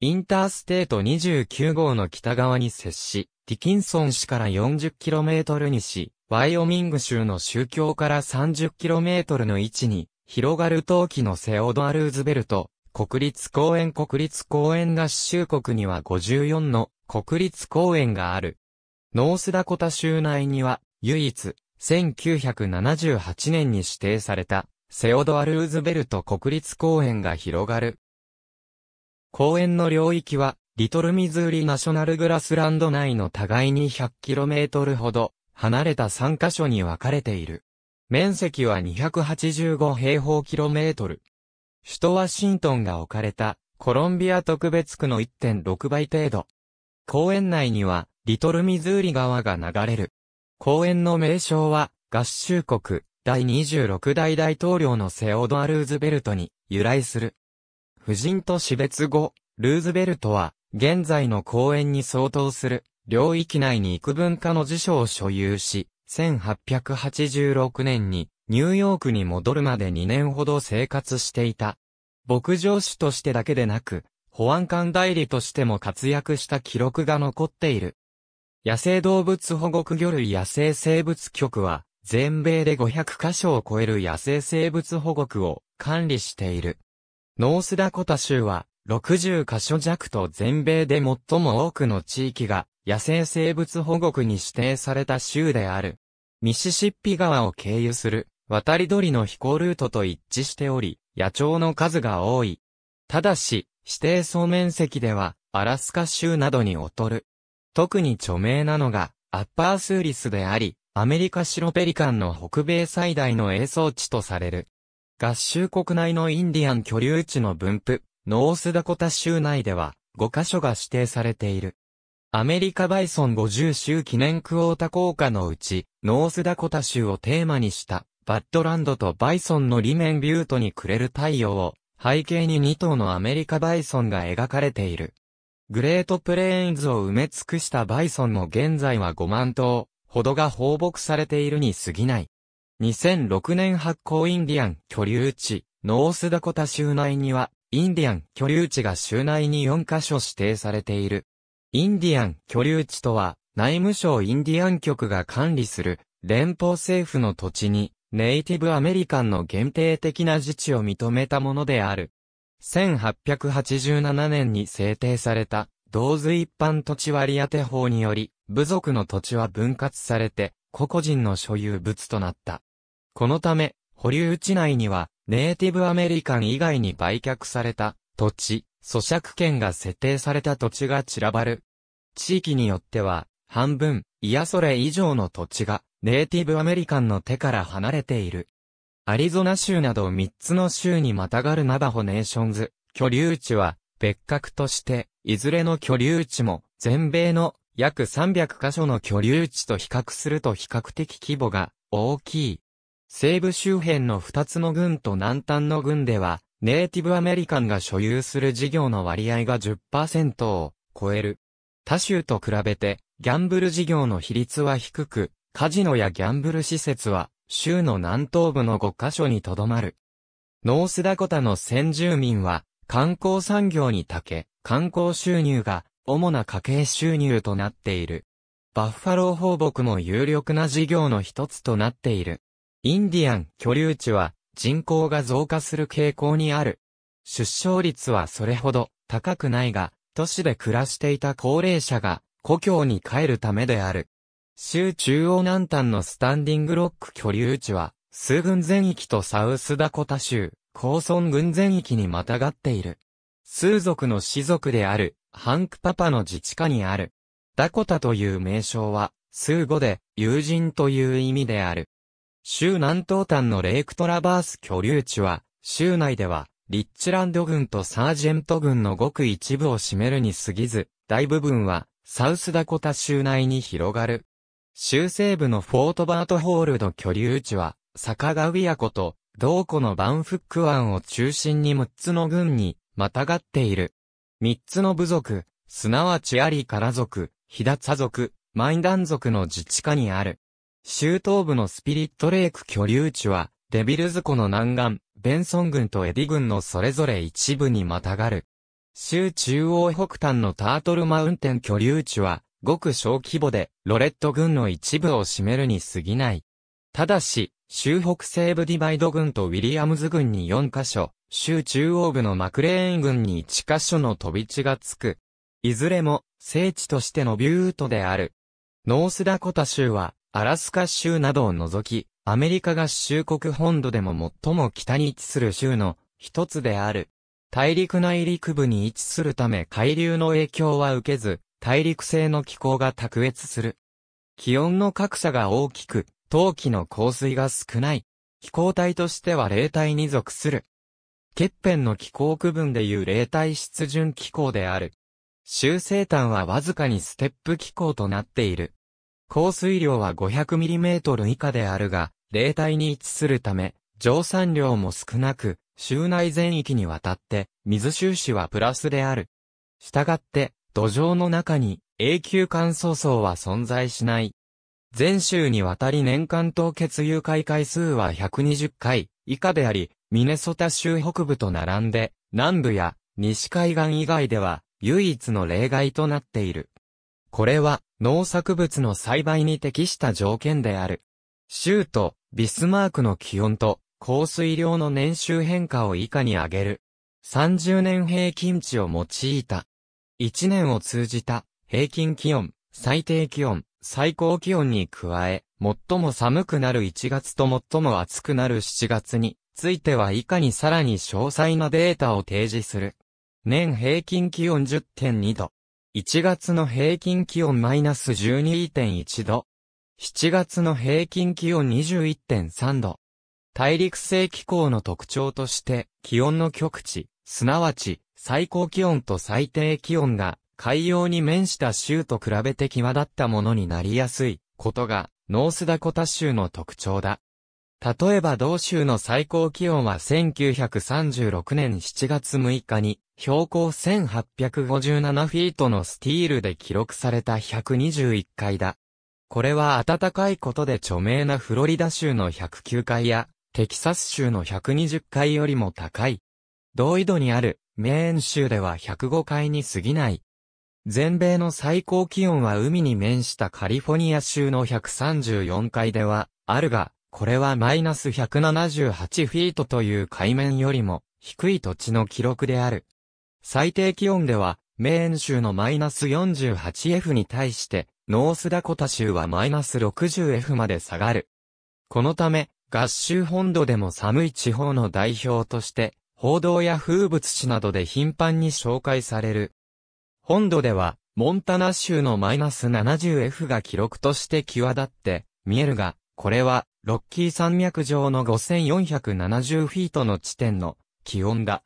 A: インターステート29号の北側に接し、ディキンソン市から 40km 西、ワイオミング州の宗教から 30km の位置に、広がる陶器のセオドア・ルーズベルト、国立公園国立公園合衆国には54の国立公園がある。ノースダコタ州内には、唯一、1978年に指定された、セオドア・ルーズベルト国立公園が広がる。公園の領域は、リトルミズーリナショナルグラスランド内の互いに 100km ほど離れた3カ所に分かれている。面積は285平方キロメートル。首都ワシントンが置かれたコロンビア特別区の1.6倍程度。公園内にはリトルミズーリ川が流れる。公園の名称は、合衆国、第26代大統領のセオドア・ルーズベルトに由来する。夫人と死別後、ルーズベルトは、現在の公園に相当する、領域内に幾分かの辞書を所有し、1886年にニューヨークに戻るまで2年ほど生活していた。牧場主としてだけでなく、保安官代理としても活躍した記録が残っている。野生動物保護区魚類野生生物局は、全米で500箇所を超える野生生物保護区を管理している。ノースダコタ州は、60箇所弱と全米で最も多くの地域が野生生物保護区に指定された州である。ミシシッピ川を経由する渡り鳥の飛行ルートと一致しており、野鳥の数が多い。ただし、指定総面積ではアラスカ州などに劣る。特に著名なのが、アッパースーリスであり、アメリカシロペリカンの北米最大の映像地とされる。合衆国内のインディアン居留地の分布、ノースダコタ州内では5箇所が指定されている。アメリカバイソン50州記念クオータ効果のうち、ノースダコタ州をテーマにした、バッドランドとバイソンの裏面ビュートにくれる太陽を、背景に2頭のアメリカバイソンが描かれている。グレートプレーンズを埋め尽くしたバイソンも現在は5万頭ほどが放牧されているに過ぎない。2006年発行インディアン居留地、ノースダコタ州内には、インディアン居留地が州内に4カ所指定されている。インディアン居留地とは、内務省インディアン局が管理する、連邦政府の土地に、ネイティブアメリカンの限定的な自治を認めたものである。1887年に制定された、同図一般土地割当法により、部族の土地は分割されて、個々人の所有物となった。このため、保留地内には、ネイティブアメリカン以外に売却された土地、咀嚼権が設定された土地が散らばる。地域によっては、半分、いやそれ以上の土地が、ネイティブアメリカンの手から離れている。アリゾナ州など3つの州にまたがるナバホネーションズ、居留地は別格として、いずれの居留地も全米の約300カ所の居留地と比較すると比較的規模が大きい。西部周辺の2つの郡と南端の郡では、ネイティブアメリカンが所有する事業の割合が10%を超える。他州と比べて、ギャンブル事業の比率は低く、カジノやギャンブル施設は州の南東部の5カ所にとどまる。ノースダコタの先住民は、観光産業にたけ、観光収入が主な家計収入となっている。バッファロー放牧も有力な事業の一つとなっている。インディアン居留地は人口が増加する傾向にある。出生率はそれほど高くないが、都市で暮らしていた高齢者が故郷に帰るためである。州中央南端のスタンディングロック居留地は、数軍全域とサウスダコタ州、高村軍全域にまたがっている。数族の氏族である、ハンクパパの自治下にある。ダコタという名称は、数語で、友人という意味である。州南東端のレイクトラバース居留地は、州内では、リッチランド軍とサージェント軍のごく一部を占めるに過ぎず、大部分は、サウスダコタ州内に広がる。州西部のフォートバートホールド居留地は、坂上屋湖と、同湖のバンフック湾を中心に6つの郡に、またがっている。3つの部族、すなわちアリカラ族、ヒダツァ族、マインダン族の自治下にある。州東部のスピリットレイク居留地は、デビルズ湖の南岸、ベンソン郡とエディ郡のそれぞれ一部にまたがる。州中央北端のタートルマウンテン居留地は、ごく小規模で、ロレット軍の一部を占めるに過ぎない。ただし、州北西部ディバイド軍とウィリアムズ軍に4カ所、州中央部のマクレーン軍に1カ所の飛び地がつく。いずれも、聖地としてのビュートである。ノースダコタ州は、アラスカ州などを除き、アメリカ合衆国本土でも最も北に位置する州の一つである。大陸内陸部に位置するため海流の影響は受けず、大陸性の気候が卓越する。気温の格差が大きく、冬季の降水が少ない。気候帯としては冷帯に属する。欠片の気候区分でいう冷帯湿潤気候である。修正端はわずかにステップ気候となっている。降水量は 500mm 以下であるが、冷帯に位置するため、蒸散量も少なく、州内全域にわたって、水収支はプラスである。したがって、土壌の中に永久乾燥層は存在しない。全州にわたり年間凍結融解回数は120回以下であり、ミネソタ州北部と並んで、南部や西海岸以外では唯一の例外となっている。これは農作物の栽培に適した条件である。州とビスマークの気温と降水量の年収変化を以下に上げる。30年平均値を用いた一年を通じた平均気温、最低気温、最高気温に加え、最も寒くなる1月と最も暑くなる7月については以下にさらに詳細なデータを提示する。年平均気温10.2度。1月の平均気温マイナス12.1度。7月の平均気温21.3度。大陸性気候の特徴として、気温の極地、すなわち、最高気温と最低気温が海洋に面した州と比べて際立ったものになりやすいことがノースダコタ州の特徴だ。例えば同州の最高気温は1936年7月6日に標高1857フィートのスティールで記録された121階だ。これは暖かいことで著名なフロリダ州の109階やテキサス州の120階よりも高い同緯度にあるメーン州では105回に過ぎない。全米の最高気温は海に面したカリフォニア州の134回ではあるが、これはマイナス178フィートという海面よりも低い土地の記録である。最低気温では、メーン州のマイナス 48F に対して、ノースダコタ州はマイナス 60F まで下がる。このため、合衆本土でも寒い地方の代表として、報道や風物詩などで頻繁に紹介される。本土では、モンタナ州のマイナス 70F が記録として際立って見えるが、これは、ロッキー山脈上の5470フィートの地点の気温だ。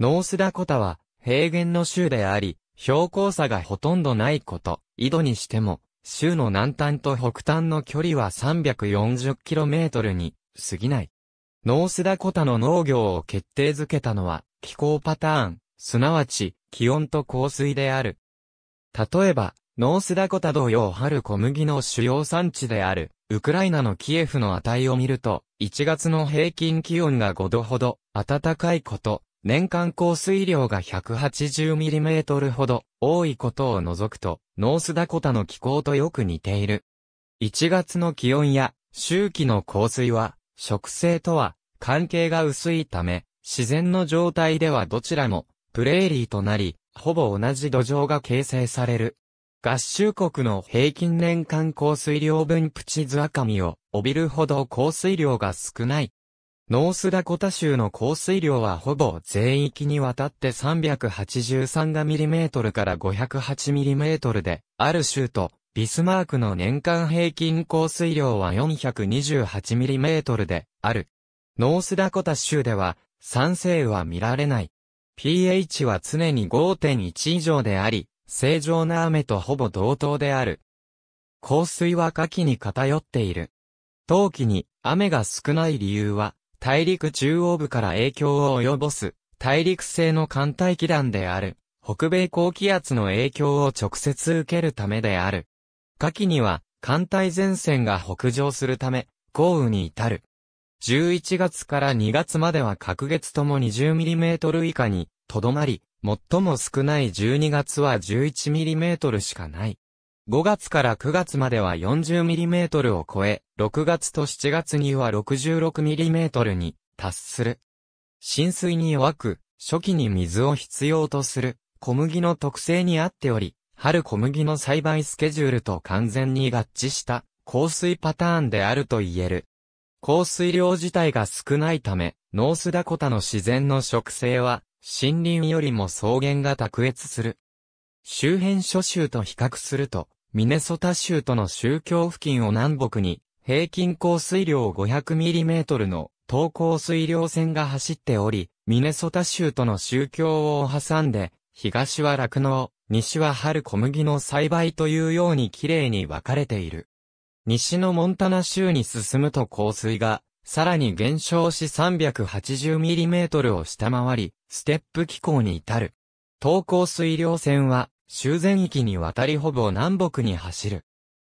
A: ノースダコタは平原の州であり、標高差がほとんどないこと、井戸にしても、州の南端と北端の距離は 340km に過ぎない。ノースダコタの農業を決定づけたのは、気候パターン、すなわち、気温と降水である。例えば、ノースダコタ同様春小麦の主要産地である、ウクライナのキエフの値を見ると、1月の平均気温が5度ほど、暖かいこと、年間降水量が 180mm ほど、多いことを除くと、ノースダコタの気候とよく似ている。1月の気温や、周期の降水は、植生とは関係が薄いため、自然の状態ではどちらもプレーリーとなり、ほぼ同じ土壌が形成される。合衆国の平均年間降水量分プチズアカミを帯びるほど降水量が少ない。ノースダコタ州の降水量はほぼ全域にわたって383がトルから508トルで、ある州とビスマークの年間平均降水量は 428mm である。ノースダコタ州では、酸性は見られない。pH は常に5.1以上であり、正常な雨とほぼ同等である。降水は夏季に偏っている。冬季に雨が少ない理由は、大陸中央部から影響を及ぼす、大陸性の寒帯気団である、北米高気圧の影響を直接受けるためである。夏季には寒帯前線が北上するため、豪雨に至る。11月から2月までは各月とも 20mm 以下にとどまり、最も少ない12月は 11mm しかない。5月から9月までは 40mm を超え、6月と7月には 66mm に達する。浸水に弱く、初期に水を必要とする小麦の特性にあっており、春小麦の栽培スケジュールと完全に合致した降水パターンであると言える。降水量自体が少ないため、ノースダコタの自然の植生は森林よりも草原が卓越する。周辺諸州と比較すると、ミネソタ州との州境付近を南北に、平均降水量 500mm の東高水量線が走っており、ミネソタ州との宗教を挟んで、東は落農、西は春小麦の栽培というように綺麗に分かれている。西のモンタナ州に進むと降水が、さらに減少し 380mm を下回り、ステップ気候に至る。東高水量線は、修善域に渡りほぼ南北に走る。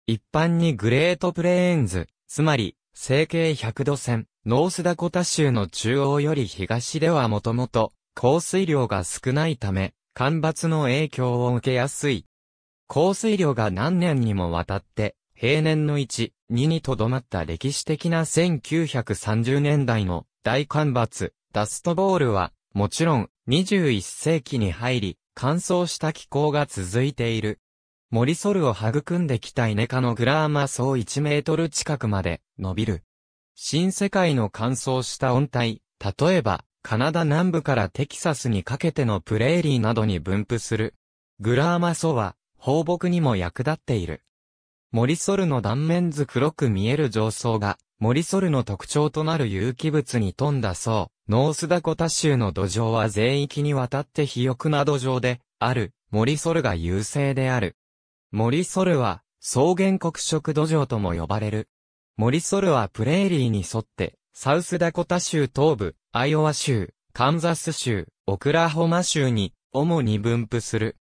A: 一般にグレートプレーンズ、つまり、整形100度線、ノースダコタ州の中央より東ではもともと、降水量が少ないため、干ばつの影響を受けやすい。降水量が何年にもわたって、平年の1、2にとどまった歴史的な1930年代の大干ばつ、ダストボールは、もちろん21世紀に入り、乾燥した気候が続いている。森ソルを育んできたイネ科のグラーマ層1メートル近くまで伸びる。新世界の乾燥した温帯、例えばカナダ南部からテキサスにかけてのプレーリーなどに分布する。グラーマソは、放牧にも役立っている。モリソルの断面図黒く見える上層が、モリソルの特徴となる有機物に富んだ層、ノースダコタ州の土壌は全域にわたって肥沃な土壌で、ある、モリソルが優勢である。モリソルは、草原黒色土壌とも呼ばれる。モリソルはプレーリーに沿って、サウスダコタ州東部、アイオワ州、カンザス州、オクラホマ州に、主に分布する。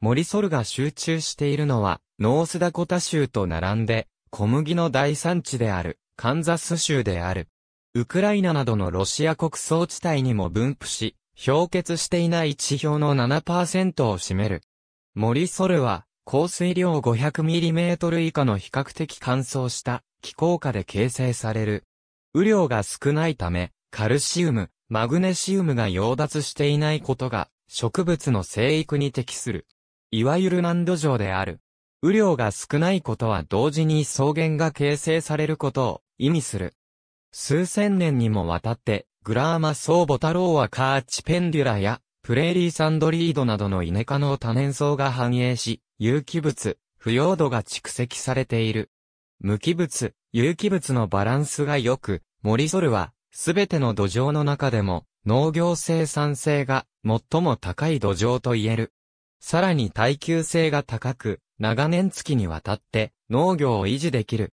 A: モリソルが集中しているのは、ノースダコタ州と並んで、小麦の大産地である、カンザス州である。ウクライナなどのロシア国総地帯にも分布し、氷結していない地表の7%を占める。モリソルは、降水量 500mm 以下の比較的乾燥した気候下で形成される。雨量が少ないため、カルシウム、マグネシウムが溶脱していないことが、植物の生育に適する。いわゆる難土壌である。雨量が少ないことは同時に草原が形成されることを意味する。数千年にもわたって、グラーマソー・ボタローアカーチペンデュラや、プレーリーサンドリードなどのイネ科の多年草が繁栄し、有機物、腐葉土が蓄積されている。無機物、有機物のバランスが良く、モリソルは、すべての土壌の中でも、農業生産性が最も高い土壌と言える。さらに耐久性が高く、長年月にわたって農業を維持できる。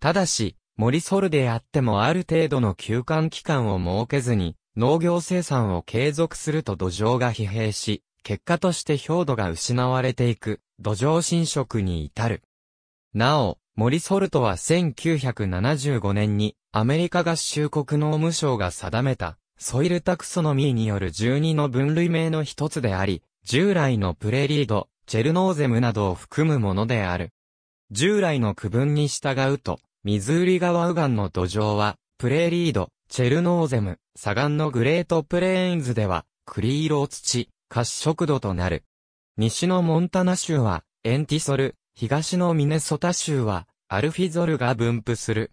A: ただし、森ソルであってもある程度の休館期間を設けずに、農業生産を継続すると土壌が疲弊し、結果として表土が失われていく、土壌侵食に至る。なお、森ソルトは1975年にアメリカ合衆国農務省が定めた、ソイルタクソノミーによる12の分類名の一つであり、従来のプレリード、チェルノーゼムなどを含むものである。従来の区分に従うと、ミズーリ川右岸の土壌は、プレリード、チェルノーゼム、左岸のグレートプレーンズでは、栗色土、褐色土となる。西のモンタナ州は、エンティソル、東のミネソタ州は、アルフィゾルが分布する。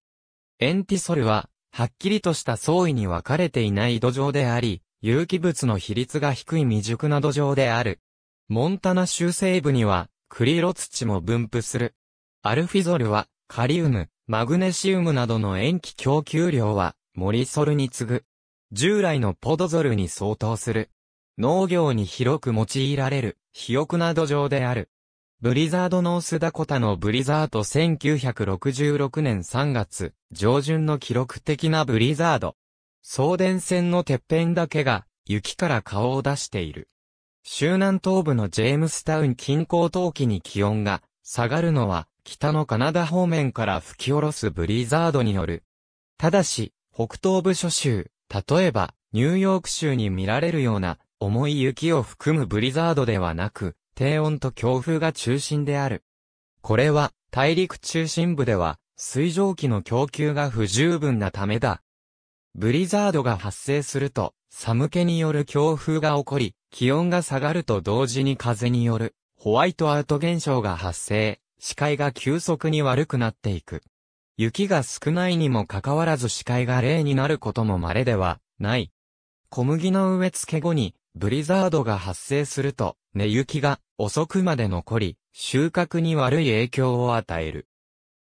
A: エンティソルは、はっきりとした相違に分かれていない土壌であり、有機物の比率が低い未熟な土壌である。モンタナ州西部には、クリロ土も分布する。アルフィゾルは、カリウム、マグネシウムなどの塩基供給量は、モリソルに次ぐ。従来のポドゾルに相当する。農業に広く用いられる、肥沃な土壌である。ブリザードノースダコタのブリザード1966年3月上旬の記録的なブリザード。送電線のてっぺんだけが雪から顔を出している。周南東部のジェームスタウン近郊冬季に気温が下がるのは北のカナダ方面から吹き下ろすブリザードによる。ただし、北東部諸州、例えばニューヨーク州に見られるような重い雪を含むブリザードではなく、低温と強風が中心である。これは、大陸中心部では、水蒸気の供給が不十分なためだ。ブリザードが発生すると、寒気による強風が起こり、気温が下がると同時に風による、ホワイトアウト現象が発生、視界が急速に悪くなっていく。雪が少ないにもかかわらず視界が霊になることも稀では、ない。小麦の植え付け後に、ブリザードが発生すると、根雪が遅くまで残り、収穫に悪い影響を与える。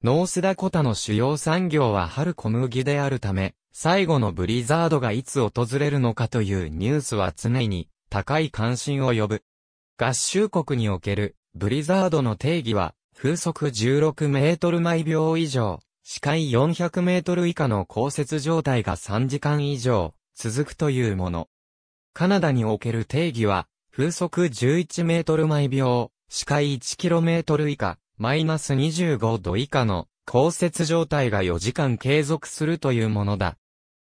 A: ノースダコタの主要産業は春小麦であるため、最後のブリザードがいつ訪れるのかというニュースは常に高い関心を呼ぶ。合衆国におけるブリザードの定義は、風速16メートル毎秒以上、視界400メートル以下の降雪状態が3時間以上続くというもの。カナダにおける定義は、風速11メートル毎秒、視界1キロメートル以下、マイナス25度以下の降雪状態が4時間継続するというものだ。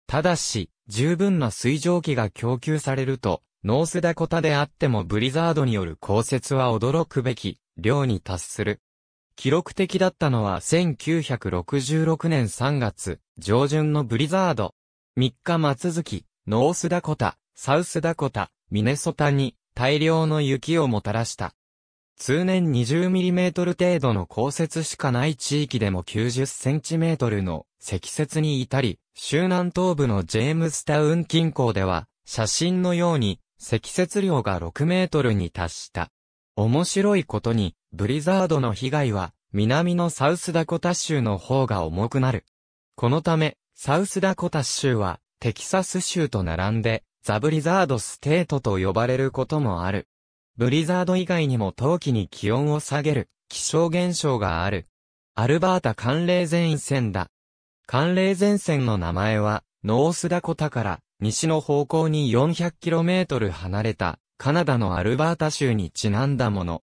A: ただし、十分な水蒸気が供給されると、ノースダコタであってもブリザードによる降雪は驚くべき量に達する。記録的だったのは1966年3月上旬のブリザード。3日末月、ノースダコタ、サウスダコタ、ミネソタに大量の雪をもたらした。通年2 0トル程度の降雪しかない地域でも9 0トルの積雪に至り、州南東部のジェームスタウン近郊では、写真のように積雪量が6メートルに達した。面白いことに、ブリザードの被害は、南のサウスダコタ州の方が重くなる。このため、サウスダコタ州は、テキサス州と並んで、ザ・ブリザード・ステートと呼ばれることもある。ブリザード以外にも冬季に気温を下げる気象現象がある。アルバータ寒冷前線だ。寒冷前線の名前は、ノースダコタから西の方向に 400km 離れたカナダのアルバータ州にちなんだもの。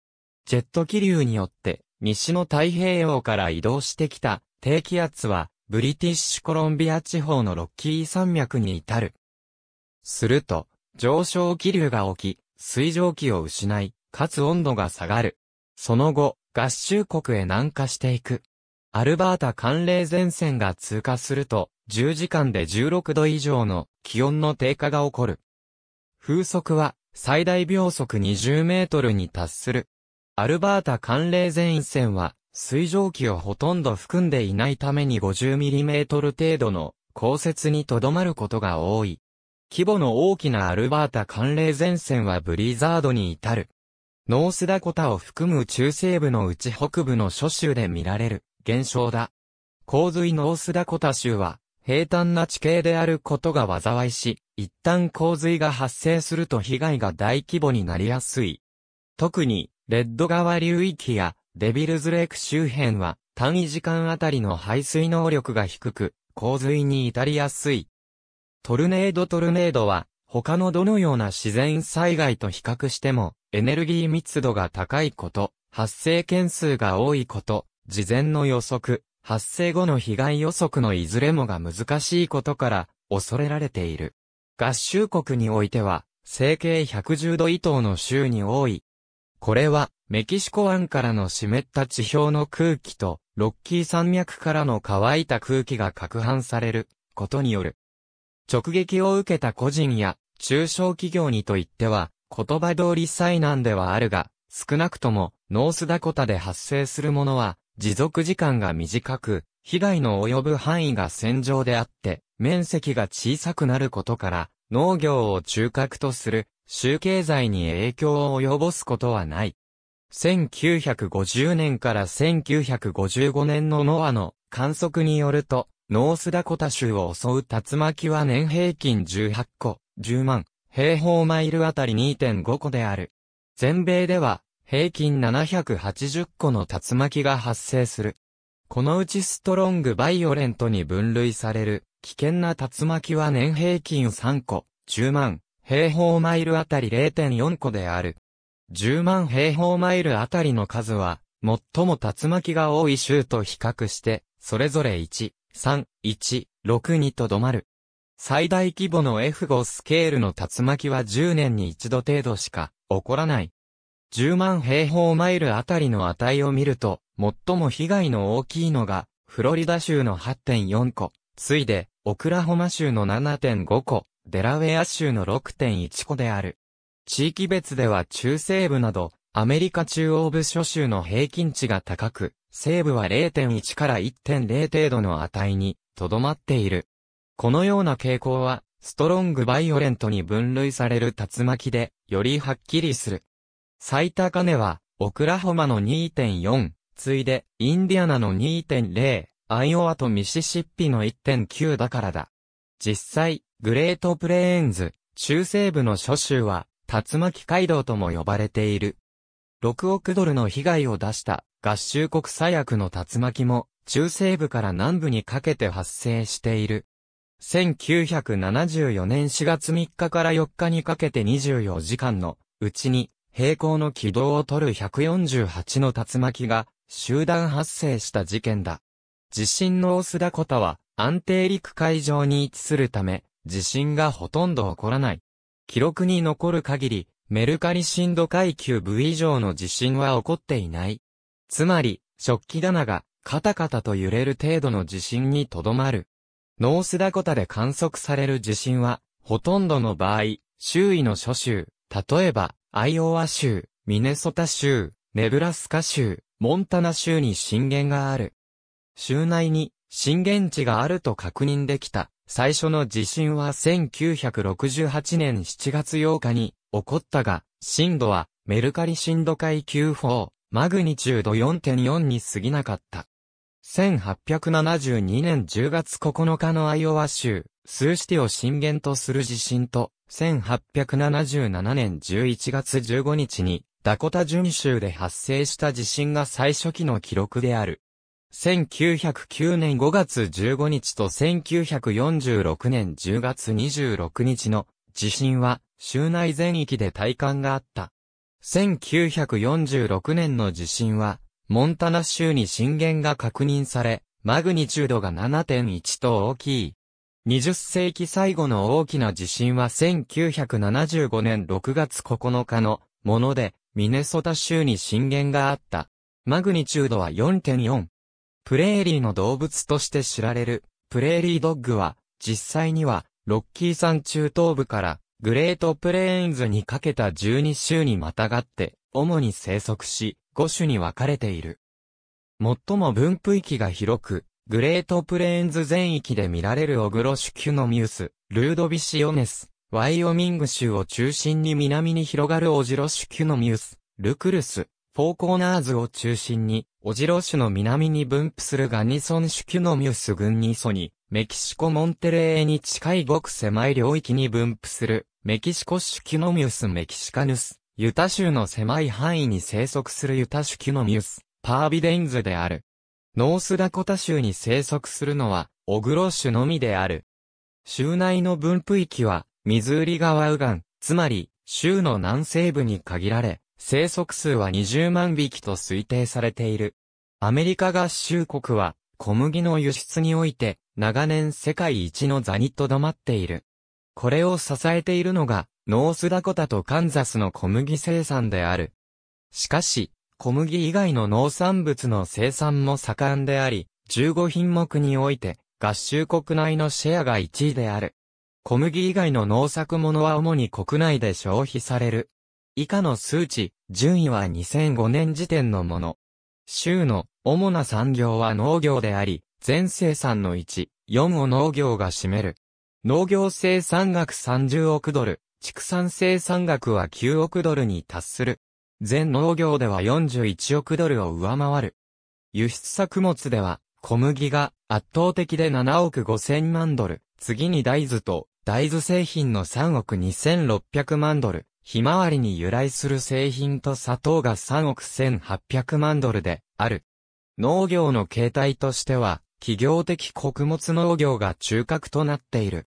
A: ジェット気流によって西の太平洋から移動してきた低気圧はブリティッシュコロンビア地方のロッキー山脈に至るすると、上昇気流が起き、水蒸気を失い、かつ温度が下がる。その後、合衆国へ南下していく。アルバータ寒冷前線が通過すると、10時間で16度以上の気温の低下が起こる。風速は最大秒速20メートルに達する。アルバータ寒冷前線は水蒸気をほとんど含んでいないために50ミリメートル程度の降雪にとどまることが多い。規模の大きなアルバータ寒冷前線はブリザードに至る。ノースダコタを含む中西部のうち北部の諸州で見られる現象だ。洪水ノースダコタ州は平坦な地形であることが災いし、一旦洪水が発生すると被害が大規模になりやすい。特に、レッド川流域やデビルズレーク周辺は単位時間あたりの排水能力が低く、洪水に至りやすい。トルネードトルネードは、他のどのような自然災害と比較しても、エネルギー密度が高いこと、発生件数が多いこと、事前の予測、発生後の被害予測のいずれもが難しいことから、恐れられている。合衆国においては、整形110度以東の州に多い。これは、メキシコ湾からの湿った地表の空気と、ロッキー山脈からの乾いた空気が攪拌されることによる。直撃を受けた個人や中小企業にといっては、言葉通り災難ではあるが、少なくともノースダコタで発生するものは、持続時間が短く、被害の及ぶ範囲が戦場であって、面積が小さくなることから、農業を中核とする、州経済に影響を及ぼすことはない。1950年から1955年のノアの観測によると、ノースダコタ州を襲う竜巻は年平均18個、10万、平方マイルあたり2.5個である。全米では、平均780個の竜巻が発生する。このうちストロングバイオレントに分類される、危険な竜巻は年平均3個、10万、平方マイルあたり0.4個である。10万平方マイルあたりの数は、最も竜巻が多い州と比較して、それぞれ1、3.1.62と止まる。最大規模の F5 スケールの竜巻は10年に一度程度しか起こらない。10万平方マイルあたりの値を見ると、最も被害の大きいのが、フロリダ州の8.4個、ついで、オクラホマ州の7.5個、デラウェア州の6.1個である。地域別では中西部など、アメリカ中央部諸州の平均値が高く、西部は0.1から1.0程度の値にとどまっている。このような傾向は、ストロングバイオレントに分類される竜巻で、よりはっきりする。最高値は、オクラホマの2.4、ついで、インディアナの2.0、アイオワとミシシッピの1.9だからだ。実際、グレートプレーンズ、中西部の諸州は、竜巻街道とも呼ばれている。6億ドルの被害を出した合衆国最悪の竜巻も、中西部から南部にかけて発生している。1974年4月3日から4日にかけて24時間のうちに平行の軌道を取る148の竜巻が集団発生した事件だ。地震のオスダコタは安定陸海上に位置するため地震がほとんど起こらない。記録に残る限りメルカリ震度階級部以上の地震は起こっていない。つまり、食器棚がカタカタと揺れる程度の地震にとどまる。ノースダコタで観測される地震は、ほとんどの場合、周囲の諸州、例えば、アイオワ州、ミネソタ州、ネブラスカ州、モンタナ州に震源がある。州内に震源地があると確認できた最初の地震は1968年7月8日に起こったが、震度はメルカリ震度階級4、マグニチュード4.4に過ぎなかった。1872年10月9日のアイオワ州、スーシティを震源とする地震と、1877年11月15日に、ダコタ準州で発生した地震が最初期の記録である。1909年5月15日と1946年10月26日の地震は州内全域で体感があった。1946年の地震は、モンタナ州に震源が確認され、マグニチュードが7.1と大きい。20世紀最後の大きな地震は1975年6月9日のもので、ミネソタ州に震源があった。マグニチュードは4.4。プレーリーの動物として知られる、プレーリードッグは、実際には、ロッキー山中東部から、グレートプレーンズにかけた12州にまたがって、主に生息し、5種に分かれている。最も分布域が広く、グレートプレーンズ全域で見られるオグロシュキュノミウス、ルードビシオネス、ワイオミング州を中心に南に広がるオジロシュキュノミウス、ルクルス、フォーコーナーズを中心に、オジロ州の南に分布するガニソンシュキュノミウス群にソニ、メキシコモンテレーに近いごく狭い領域に分布する、メキシコ種キュノミウスメキシカヌス、ユタ州の狭い範囲に生息するユタ種キュノミウス、パービデインズである。ノースダコタ州に生息するのは、オグロ種のみである。州内の分布域は、ミズーリ川右岸、つまり、州の南西部に限られ、生息数は20万匹と推定されている。アメリカ合衆国は、小麦の輸出において、長年世界一の座にとどまっている。これを支えているのが、ノースダコタとカンザスの小麦生産である。しかし、小麦以外の農産物の生産も盛んであり、15品目において、合衆国内のシェアが1位である。小麦以外の農作物は主に国内で消費される。以下の数値、順位は2005年時点のもの。州の主な産業は農業であり、全生産の1、4を農業が占める。農業生産額30億ドル、畜産生産額は9億ドルに達する。全農業では41億ドルを上回る。輸出作物では、小麦が圧倒的で7億5千万ドル、次に大豆と大豆製品の3億2600万ドル、ひまわりに由来する製品と砂糖が3億1800万ドルである。農業の形態としては、企業的穀物農業が中核となっている。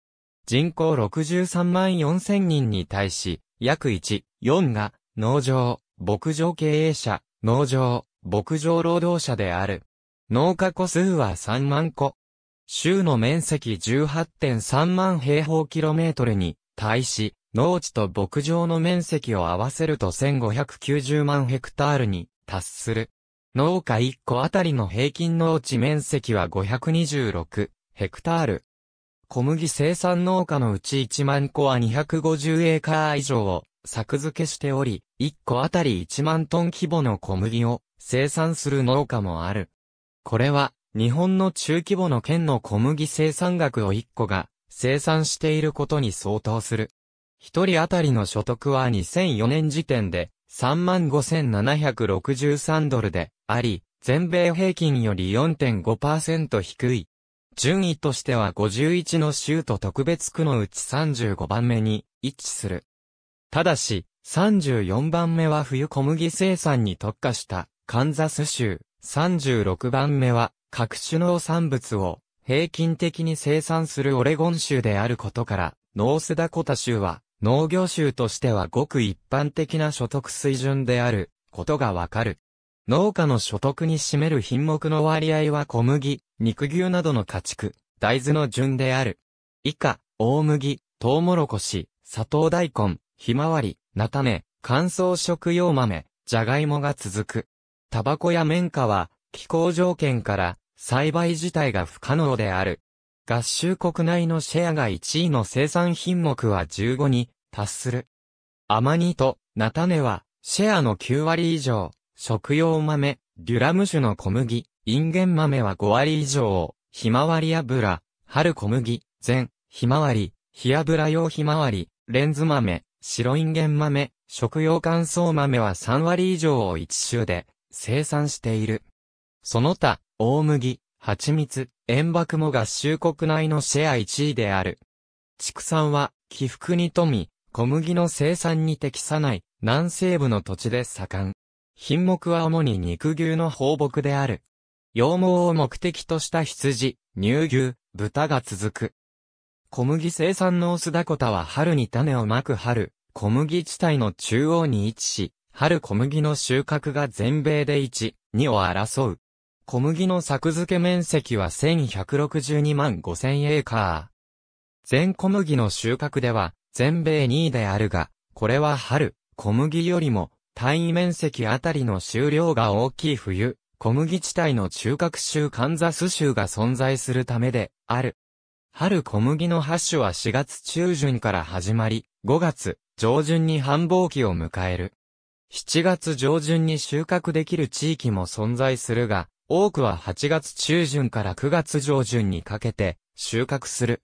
A: 人口63万4000人に対し、約1、4が、農場、牧場経営者、農場、牧場労働者である。農家個数は3万個。州の面積18.3万平方キロメートルに対し、農地と牧場の面積を合わせると1590万ヘクタールに達する。農家1個あたりの平均農地面積は526ヘクタール。小麦生産農家のうち1万個は250エーカー以上を作付けしており、1個あたり1万トン規模の小麦を生産する農家もある。これは、日本の中規模の県の小麦生産額を1個が生産していることに相当する。1人あたりの所得は2004年時点で35,763ドルであり、全米平均より4.5%低い。順位としては51の州と特別区のうち35番目に位置する。ただし、34番目は冬小麦生産に特化したカンザス州、36番目は各種農産物を平均的に生産するオレゴン州であることから、ノースダコタ州は農業州としてはごく一般的な所得水準であることがわかる。農家の所得に占める品目の割合は小麦、肉牛などの家畜、大豆の順である。以下、大麦、トウモロコシ、砂糖大根、ひまわり、菜種、乾燥食用豆、じゃがいもが続く。タバコや綿花は、気候条件から、栽培自体が不可能である。合衆国内のシェアが1位の生産品目は15に達する。アマニと菜種はシェアの9割以上、食用豆、デュラム種の小麦、インゲン豆は5割以上を、ひまわり油、春小麦、全、ひまわり、火油用ひまわり、レンズ豆、白インゲン豆、食用乾燥豆は3割以上を1種で生産している。その他、大麦、蜂蜜、塩爆も合衆国内のシェア1位である。畜産は、起伏に富み、小麦の生産に適さない、南西部の土地で盛ん。品目は主に肉牛の放牧である。羊毛を目的とした羊、乳牛、豚が続く。小麦生産のオスダコタは春に種をまく春、小麦地帯の中央に位置し、春小麦の収穫が全米で1、2を争う。小麦の作付け面積は1162万5000エーカー。全小麦の収穫では全米2位であるが、これは春、小麦よりも単位面積あたりの収量が大きい冬、小麦地帯の中核州カンザス州が存在するためで、ある。春小麦の発種は4月中旬から始まり、5月上旬に繁忙期を迎える。7月上旬に収穫できる地域も存在するが、多くは8月中旬から9月上旬にかけて収穫する。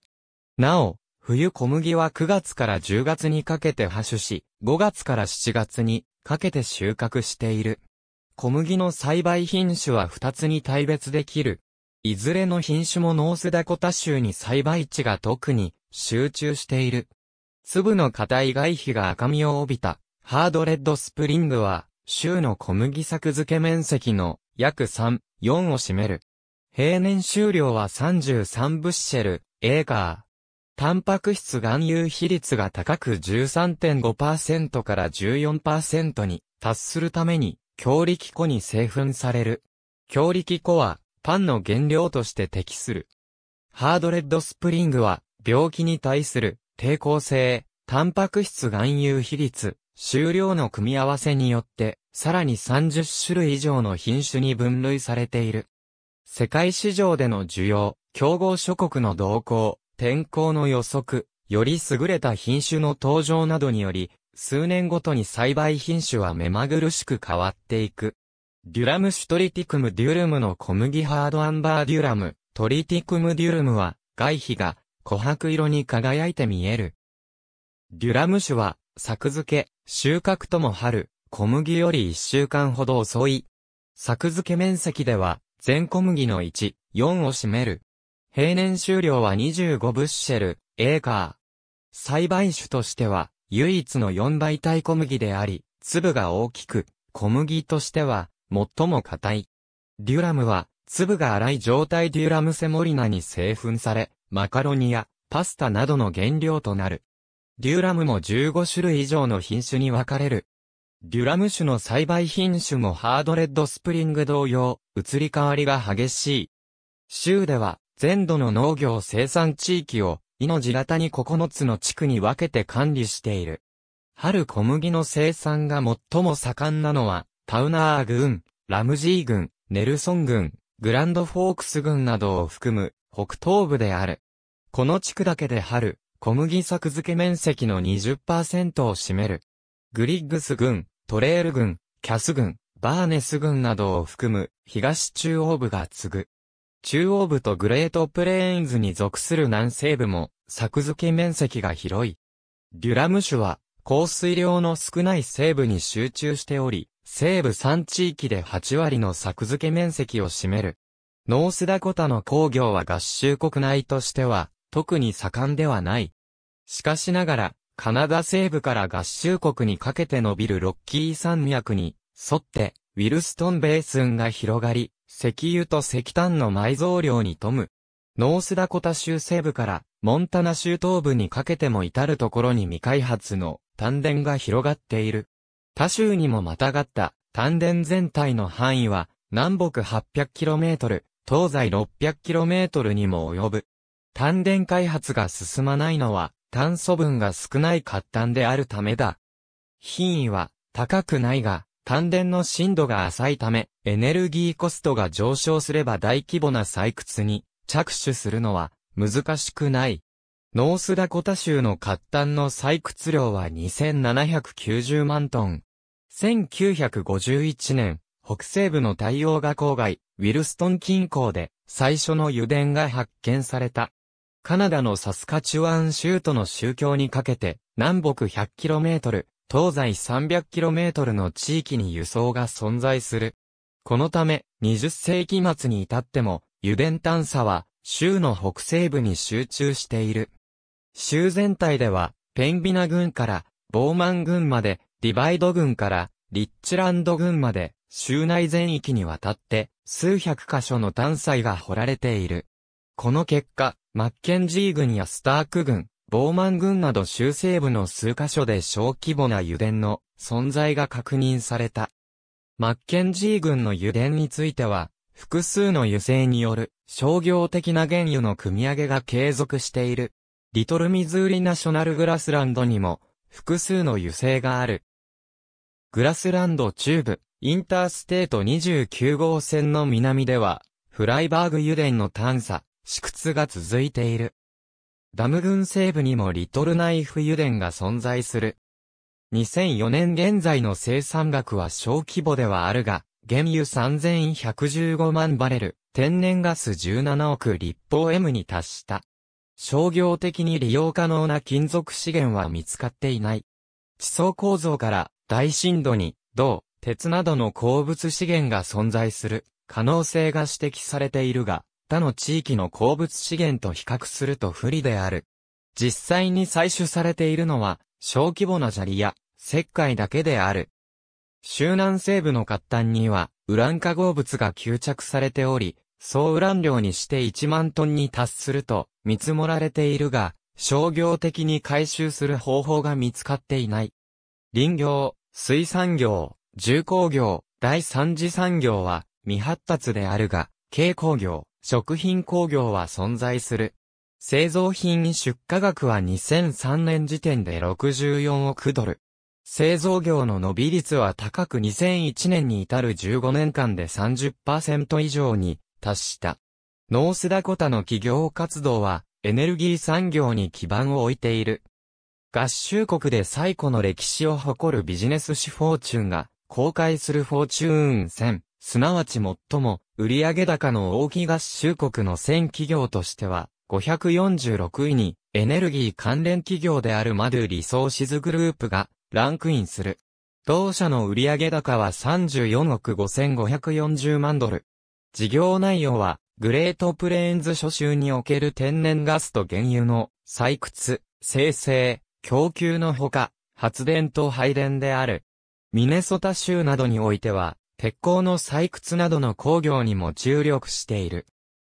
A: なお、冬小麦は9月から10月にかけて発種し、5月から7月にかけて収穫している。小麦の栽培品種は2つに大別できる。いずれの品種もノースダコタ州に栽培地が特に集中している。粒の硬い外皮が赤みを帯びたハードレッドスプリングは州の小麦作付け面積の約3、4を占める。平年収量は33ブッシェル、エーカー。タンパク質含有比率が高く13.5%から14%に達するために、強力粉に製粉される。強力粉は、パンの原料として適する。ハードレッドスプリングは、病気に対する抵抗性、タンパク質含有比率、収量の組み合わせによって、さらに30種類以上の品種に分類されている。世界市場での需要、競合諸国の動向、天候の予測、より優れた品種の登場などにより、数年ごとに栽培品種は目まぐるしく変わっていく。デュラムシュトリティクムデュルムの小麦ハードアンバーデュラム、トリティクムデュルムは、外皮が琥珀色に輝いて見える。デュラム種は、作付け、収穫とも春、小麦より1週間ほど遅い。作付け面積では、全小麦の1、4を占める。平年収量は25ブッシェル、エーカー。栽培種としては、唯一の4倍体小麦であり、粒が大きく、小麦としては、最も硬い。デュラムは、粒が粗い状態デュラムセモリナに製粉され、マカロニやパスタなどの原料となる。デュラムも15種類以上の品種に分かれる。デュラム種の栽培品種もハードレッドスプリング同様、移り変わりが激しい。州では、全土の農業生産地域を、命型に9つの地区に分けて管理している。春小麦の生産が最も盛んなのは、タウナー郡、ラムジー郡、ネルソン郡、グランドフォークス郡などを含む北東部である。この地区だけで春、小麦作付け面積の20%を占める。グリッグス郡、トレール郡、キャス郡、バーネス郡などを含む東中央部が継ぐ。中央部とグレートプレーンズに属する南西部も、作付け面積が広い。デュラム種は、降水量の少ない西部に集中しており、西部3地域で8割の作付け面積を占める。ノースダコタの工業は合衆国内としては、特に盛んではない。しかしながら、カナダ西部から合衆国にかけて伸びるロッキー山脈に、沿って、ウィルストンベースンが広がり、石油と石炭の埋蔵量に富む。ノースダコタ州西部からモンタナ州東部にかけても至るところに未開発の丹田が広がっている。他州にもまたがった丹田全体の範囲は南北 800km、東西 600km にも及ぶ。丹田開発が進まないのは炭素分が少ない活炭であるためだ。品位は高くないが、丹田の深度が浅いため、エネルギーコストが上昇すれば大規模な採掘に着手するのは難しくない。ノースダコタ州の活端の採掘量は2790万トン。1951年、北西部の太陽河郊外、ウィルストン近郊で最初の油田が発見された。カナダのサスカチュアン州との宗教にかけて南北 100km、東西 300km の地域に輸送が存在する。このため、20世紀末に至っても、油田探査は、州の北西部に集中している。州全体では、ペンビナ郡から、ボーマン郡まで、ディバイド郡から、リッチランド郡まで、州内全域にわたって、数百箇所の探査が掘られている。この結果、マッケンジー郡やスターク郡、ボーマン群など州西部の数カ所で小規模な油田の存在が確認された。マッケンジー群の油田については、複数の油性による商業的な原油の組み上げが継続している。リトルミズーリナショナルグラスランドにも複数の油性がある。グラスランド中部、インターステート29号線の南では、フライバーグ油田の探査、試掘が続いている。ダム群西部にもリトルナイフ油田が存在する。2004年現在の生産額は小規模ではあるが、原油3115万バレル、天然ガス17億立方 M に達した。商業的に利用可能な金属資源は見つかっていない。地層構造から大深度に銅、鉄などの鉱物資源が存在する可能性が指摘されているが、他の地域の鉱物資源と比較すると不利である。実際に採取されているのは、小規模な砂利や石灰だけである。周南西部の活端には、ウラン化合物が吸着されており、総ウラン量にして1万トンに達すると見積もられているが、商業的に回収する方法が見つかっていない。林業、水産業、重工業、第三次産業は未発達であるが、軽工業、食品工業は存在する。製造品出荷額は2003年時点で64億ドル。製造業の伸び率は高く2001年に至る15年間で30%以上に達した。ノースダコタの企業活動はエネルギー産業に基盤を置いている。合衆国で最古の歴史を誇るビジネス誌フォーチュンが公開するフォーチューン1000、すなわち最も売上高の大き合衆国の1000企業としては、546位に、エネルギー関連企業であるマドゥリソーシズグループが、ランクインする。同社の売上高は34億5540万ドル。事業内容は、グレートプレーンズ諸州における天然ガスと原油の採掘、生成、供給のほか、発電と配電である。ミネソタ州などにおいては、鉄鋼の採掘などの工業にも注力している。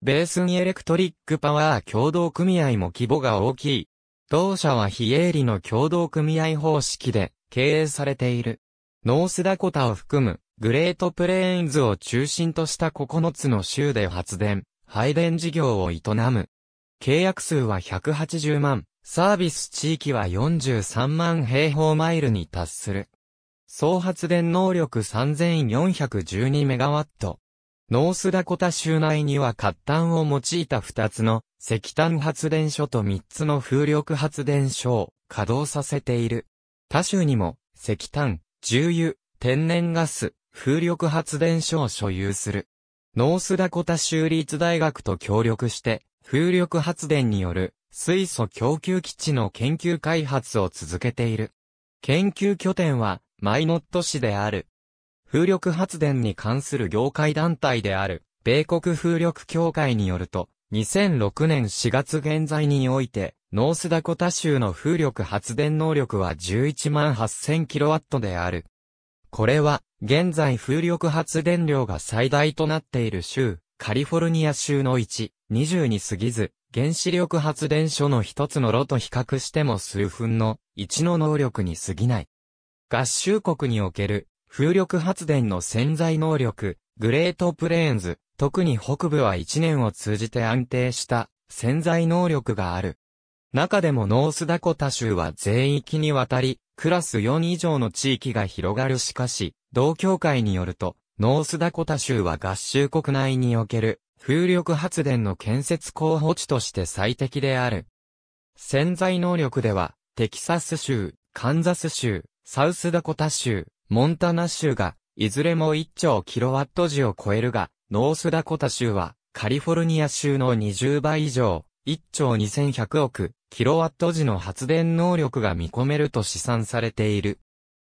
A: ベースンエレクトリックパワー共同組合も規模が大きい。同社は非営利の共同組合方式で経営されている。ノースダコタを含むグレートプレーンズを中心とした9つの州で発電、配電事業を営む。契約数は180万、サービス地域は43万平方マイルに達する。総発電能力 3412MW。ノースダコタ州内には活炭を用いた2つの石炭発電所と3つの風力発電所を稼働させている。他州にも石炭、重油、天然ガス、風力発電所を所有する。ノースダコタ州立大学と協力して風力発電による水素供給基地の研究開発を続けている。研究拠点はマイノット市である。風力発電に関する業界団体である、米国風力協会によると、2006年4月現在において、ノースダコタ州の風力発電能力は11万8 0 0 0ットである。これは、現在風力発電量が最大となっている州、カリフォルニア州の1、20に過ぎず、原子力発電所の一つの炉と比較しても数分の1の能力に過ぎない。合衆国における風力発電の潜在能力、グレートプレーンズ、特に北部は1年を通じて安定した潜在能力がある。中でもノースダコタ州は全域にわたり、クラス4以上の地域が広がるしかし、同協会によると、ノースダコタ州は合衆国内における風力発電の建設候補地として最適である。潜在能力では、テキサス州、カンザス州、サウスダコタ州、モンタナ州が、いずれも1兆キロワット時を超えるが、ノースダコタ州は、カリフォルニア州の20倍以上、1兆2100億、キロワット時の発電能力が見込めると試算されている。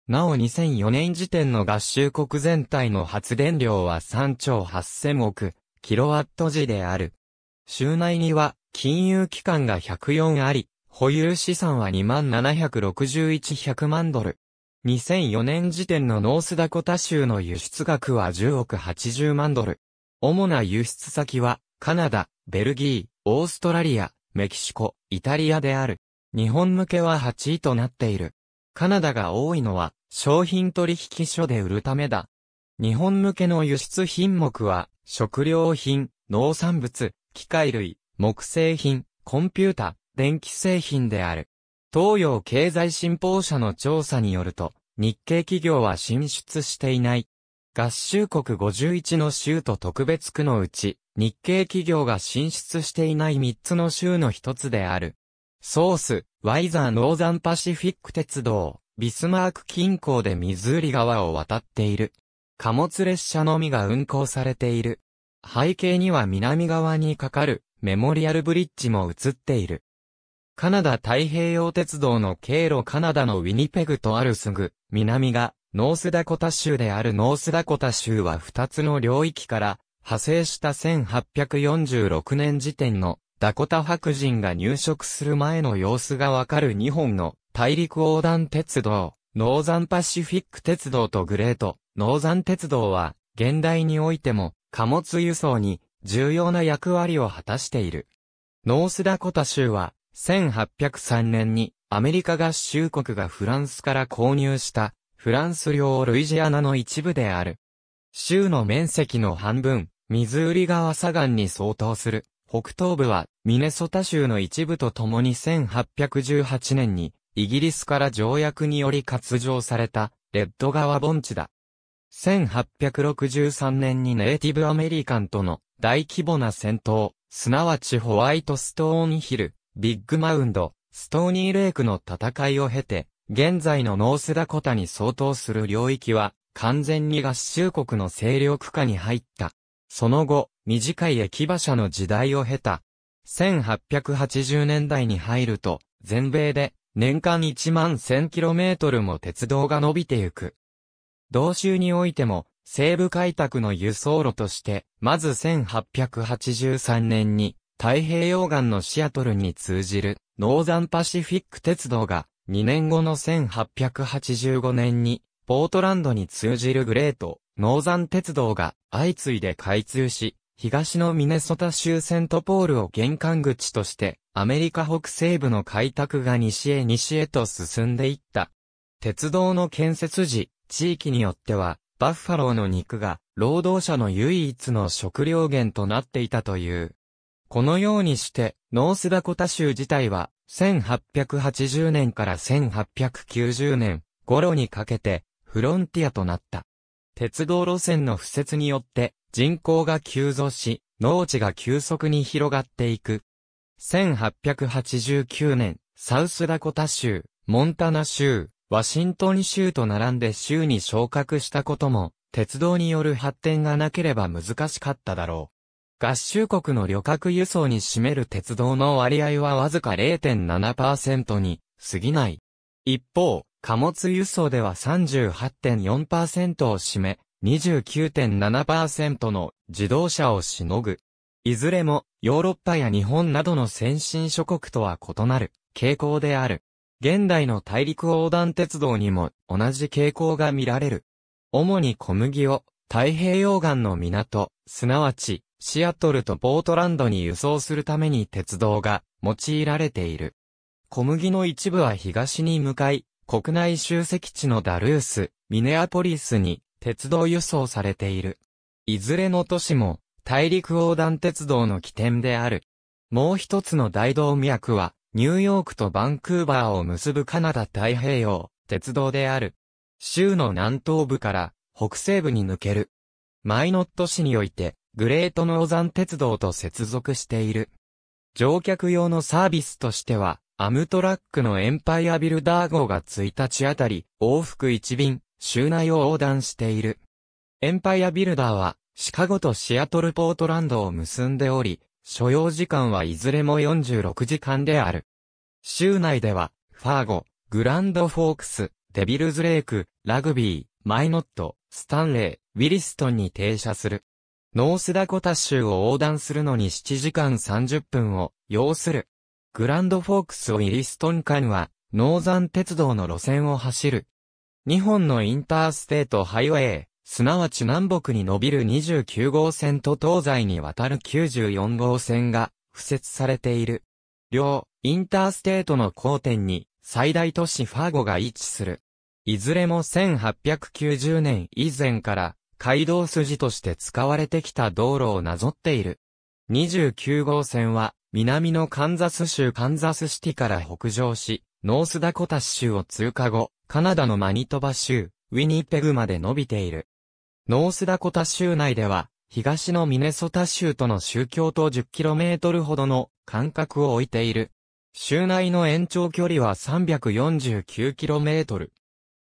A: なお2004年時点の合衆国全体の発電量は3兆8000億、キロワット時である。州内には、金融機関が104あり、保有資産は2万761100万ドル、2004年時点のノースダコタ州の輸出額は10億80万ドル。主な輸出先は、カナダ、ベルギー、オーストラリア、メキシコ、イタリアである。日本向けは8位となっている。カナダが多いのは、商品取引所で売るためだ。日本向けの輸出品目は、食料品、農産物、機械類、木製品、コンピュータ、電気製品である。東洋経済新報社の調査によると、日系企業は進出していない。合衆国51の州と特別区のうち、日系企業が進出していない3つの州の一つである。ソース、ワイザーノーザンパシフィック鉄道、ビスマーク近郊でミズーリ川を渡っている。貨物列車のみが運行されている。背景には南側に架かるメモリアルブリッジも映っている。カナダ太平洋鉄道の経路カナダのウィニペグとあるすぐ、南が、ノースダコタ州であるノースダコタ州は2つの領域から、派生した1846年時点のダコタ白人が入植する前の様子がわかる日本の大陸横断鉄道、ノーザンパシフィック鉄道とグレート、ノーザン鉄道は、現代においても貨物輸送に重要な役割を果たしている。ノースダコタ州は1803年にアメリカ合衆国がフランスから購入したフランス領ルイジアナの一部である。州の面積の半分、ミズーリ川左岸に相当する。北東部はミネソタ州の一部とともに1818年にイギリスから条約により割譲されたレッド川盆地だ。1863年にネイティブアメリカンとの大規模な戦闘、すなわちホワイトストーンヒルビッグマウンド、ストーニーレイクの戦いを経て、現在のノースダコタに相当する領域は、完全に合衆国の勢力下に入った。その後、短い駅馬車の時代を経た。1880年代に入ると、全米で年間1万 1000km も鉄道が伸びてゆく。同州においても、西部開拓の輸送路として、まず1883年に太平洋岸のシアトルに通じるノーザンパシフィック鉄道が2年後の1885年にポートランドに通じるグレートノーザン鉄道が相次いで開通し、東のミネソタ州セントポールを玄関口としてアメリカ北西部の開拓が西へ西へと進んでいった。鉄道の建設時、地域によっては、バッファローの肉が、労働者の唯一の食料源となっていたという。このようにして、ノースダコタ州自体は、1880年から1890年頃にかけて、フロンティアとなった。鉄道路線の不設によって、人口が急増し、農地が急速に広がっていく。1889年、サウスダコタ州、モンタナ州、ワシントン州と並んで州に昇格したことも、鉄道による発展がなければ難しかっただろう。合衆国の旅客輸送に占める鉄道の割合はわずか0.7%に過ぎない。一方、貨物輸送では38.4%を占め、29.7%の自動車をしのぐ。いずれもヨーロッパや日本などの先進諸国とは異なる傾向である。現代の大陸横断鉄道にも同じ傾向が見られる。主に小麦を太平洋岸の港、すなわちシアトルとポートランドに輸送するために鉄道が用いられている。小麦の一部は東に向かい、国内集積地のダルース、ミネアポリスに鉄道輸送されている。いずれの都市も大陸横断鉄道の起点である。もう一つの大動脈はニューヨークとバンクーバーを結ぶカナダ太平洋鉄道である。州の南東部から北西部に抜ける。マイノット市においてグレートノーザン鉄道と接続している。乗客用のサービスとしては、アムトラックのエンパイアビルダー号が1日あたり、往復1便、州内を横断している。エンパイアビルダーは、シカゴとシアトルポートランドを結んでおり、所要時間はいずれも46時間である。州内では、ファーゴ、グランドフォークス、デビルズレイク、ラグビー、マイノット、スタンレー、ウィリストンに停車する。ノースダコタ州を横断するのに7時間30分を要する。グランドフォークスをイリストン間は、ノーザン鉄道の路線を走る。日本のインターステートハイウェイ、すなわち南北に伸びる29号線と東西にわたる94号線が、付設されている。両、インターステートの交点に、最大都市ファーゴが位置する。いずれも1890年以前から、街道筋として使われてきた道路をなぞっている。29号線は、南のカンザス州カンザスシティから北上し、ノースダコタ州を通過後、カナダのマニトバ州、ウィニペグまで伸びている。ノースダコタ州内では、東のミネソタ州との州境と 10km ほどの間隔を置いている。州内の延長距離は 349km。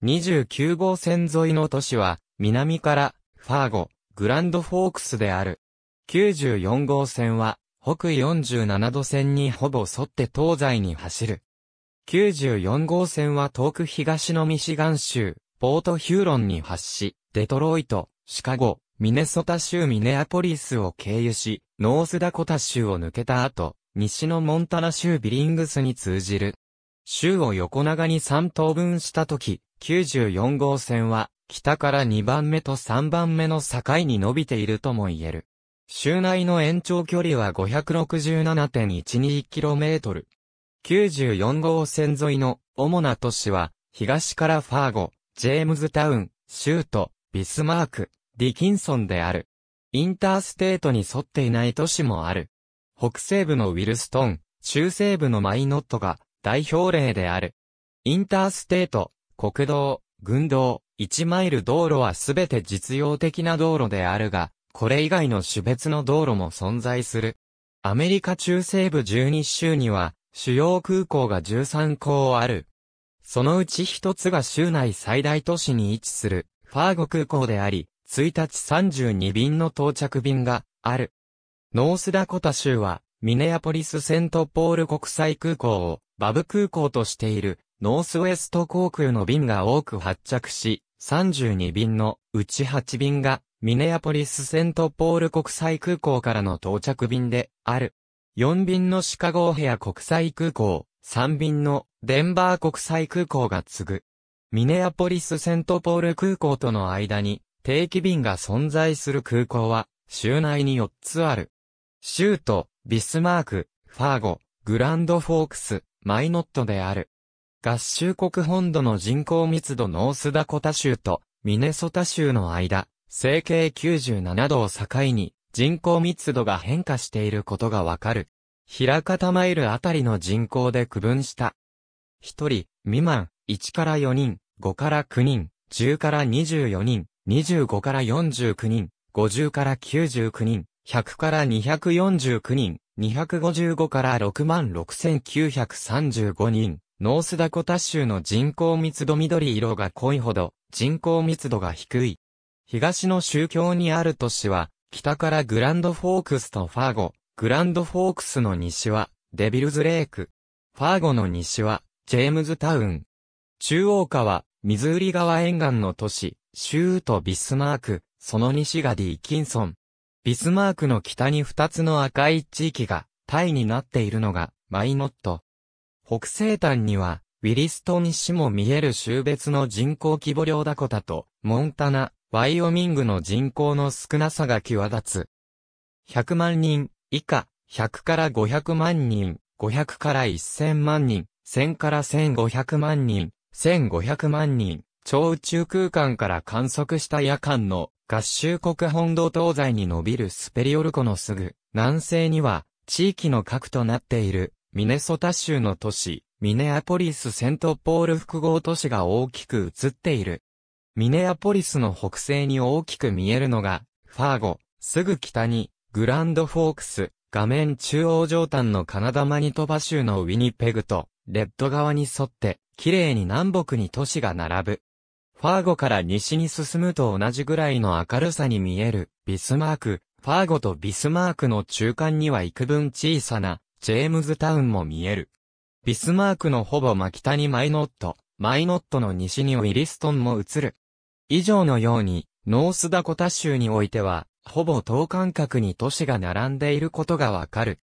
A: 29号線沿いの都市は、南からファーゴ、グランドフォークスである。94号線は、北47度線にほぼ沿って東西に走る。94号線は遠く東のミシガン州、ポートヒューロンに発し、デトロイト、シカゴ、ミネソタ州ミネアポリスを経由し、ノースダコタ州を抜けた後、西のモンタナ州ビリングスに通じる。州を横長に3等分した時、94号線は北から2番目と3番目の境に伸びているとも言える。州内の延長距離は 567.12km。94号線沿いの主な都市は、東からファーゴ、ジェームズタウン、シュート、ビスマーク、ディキンソンである。インターステートに沿っていない都市もある。北西部のウィルストン、中西部のマイノットが代表例である。インターステート、国道、軍道、1マイル道路はすべて実用的な道路であるが、これ以外の種別の道路も存在する。アメリカ中西部12州には、主要空港が13港ある。そのうち一つが州内最大都市に位置する、ファーゴ空港であり、1日32便の到着便がある。ノースダコタ州は、ミネアポリスセントポール国際空港をバブ空港としているノースウェスト航空の便が多く発着し、32便のうち8便がミネアポリスセントポール国際空港からの到着便である。4便のシカゴヘア国際空港、3便のデンバー国際空港が継ぐ。ミネアポリスセントポール空港との間に定期便が存在する空港は州内に4つある。州都、ビスマーク、ファーゴ、グランドフォークス、マイノットである。合衆国本土の人口密度ノースダコタ州とミネソタ州の間、整形97度を境に人口密度が変化していることがわかる。平方マイルあたりの人口で区分した。1人、未満、1から4人、5から9人、10から24人、25から49人、50から99人、100から249人、255から66,935人、ノースダコタ州の人口密度緑色が濃いほど、人口密度が低い。東の宗教にある都市は、北からグランドフォークスとファーゴ、グランドフォークスの西は、デビルズレイク。ファーゴの西は、ジェームズタウン。中央下は、ミズーリ川沿岸の都市、シュート・ビスマーク、その西がディーキンソン。ビスマークの北に2つの赤い地域が、タイになっているのが、マイノット。北西端には、ウィリストン市も見える州別の人口規模量だこだと、モンタナ、ワイオミングの人口の少なさが際立つ。100万人、以下、100から500万人、500から1000万人、1000から1500万人、1500万人、超宇宙空間から観測した夜間の合衆国本土東西に伸びるスペリオル湖のすぐ南西には地域の核となっているミネソタ州の都市、ミネアポリス・セントポール複合都市が大きく映っている。ミネアポリスの北西に大きく見えるのが、ファーゴ、すぐ北に、グランドフォークス、画面中央上端のカナダマニトバ州のウィニペグと、レッド側に沿って、綺麗に南北に都市が並ぶ。ファーゴから西に進むと同じぐらいの明るさに見える、ビスマーク、ファーゴとビスマークの中間には幾分小さな、ジェームズタウンも見える。ビスマークのほぼ真北にマイノット、マイノットの西にウィリストンも映る。以上のように、ノースダコタ州においては、ほぼ等間隔に都市が並んでいることがわかる。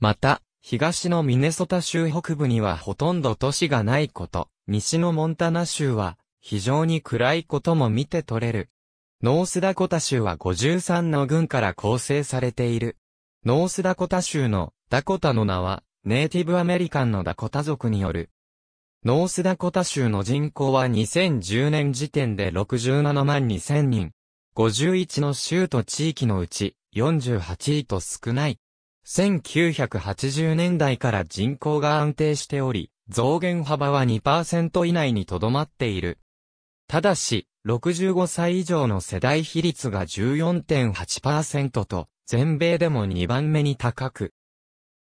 A: また、東のミネソタ州北部にはほとんど都市がないこと、西のモンタナ州は非常に暗いことも見て取れる。ノースダコタ州は53の郡から構成されている。ノースダコタ州のダコタの名は、ネイティブアメリカンのダコタ族による。ノースダコタ州の人口は2010年時点で67万2000人。51の州と地域のうち48位と少ない。1980年代から人口が安定しており、増減幅は2%以内にとどまっている。ただし、65歳以上の世代比率が14.8%と、全米でも2番目に高く、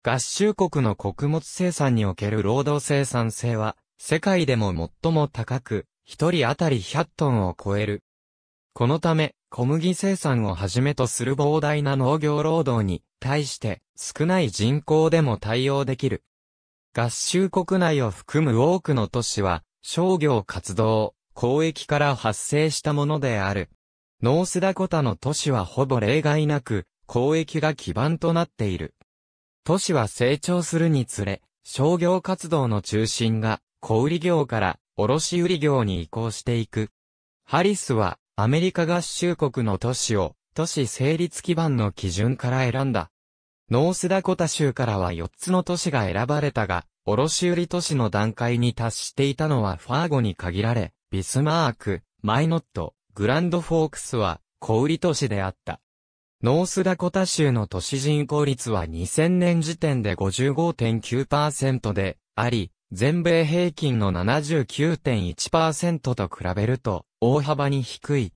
A: 合衆国の穀物生産における労働生産性は、世界でも最も高く、一人当たり100トンを超える。このため、小麦生産をはじめとする膨大な農業労働に対して少ない人口でも対応できる。合衆国内を含む多くの都市は商業活動、交易から発生したものである。ノースダコタの都市はほぼ例外なく交易が基盤となっている。都市は成長するにつれ、商業活動の中心が小売業から卸売業に移行していく。ハリスはアメリカ合衆国の都市を都市成立基盤の基準から選んだ。ノースダコタ州からは4つの都市が選ばれたが、卸売都市の段階に達していたのはファーゴに限られ、ビスマーク、マイノット、グランドフォークスは小売都市であった。ノースダコタ州の都市人口率は2000年時点で55.9%であり、全米平均の79.1%と比べると大幅に低い。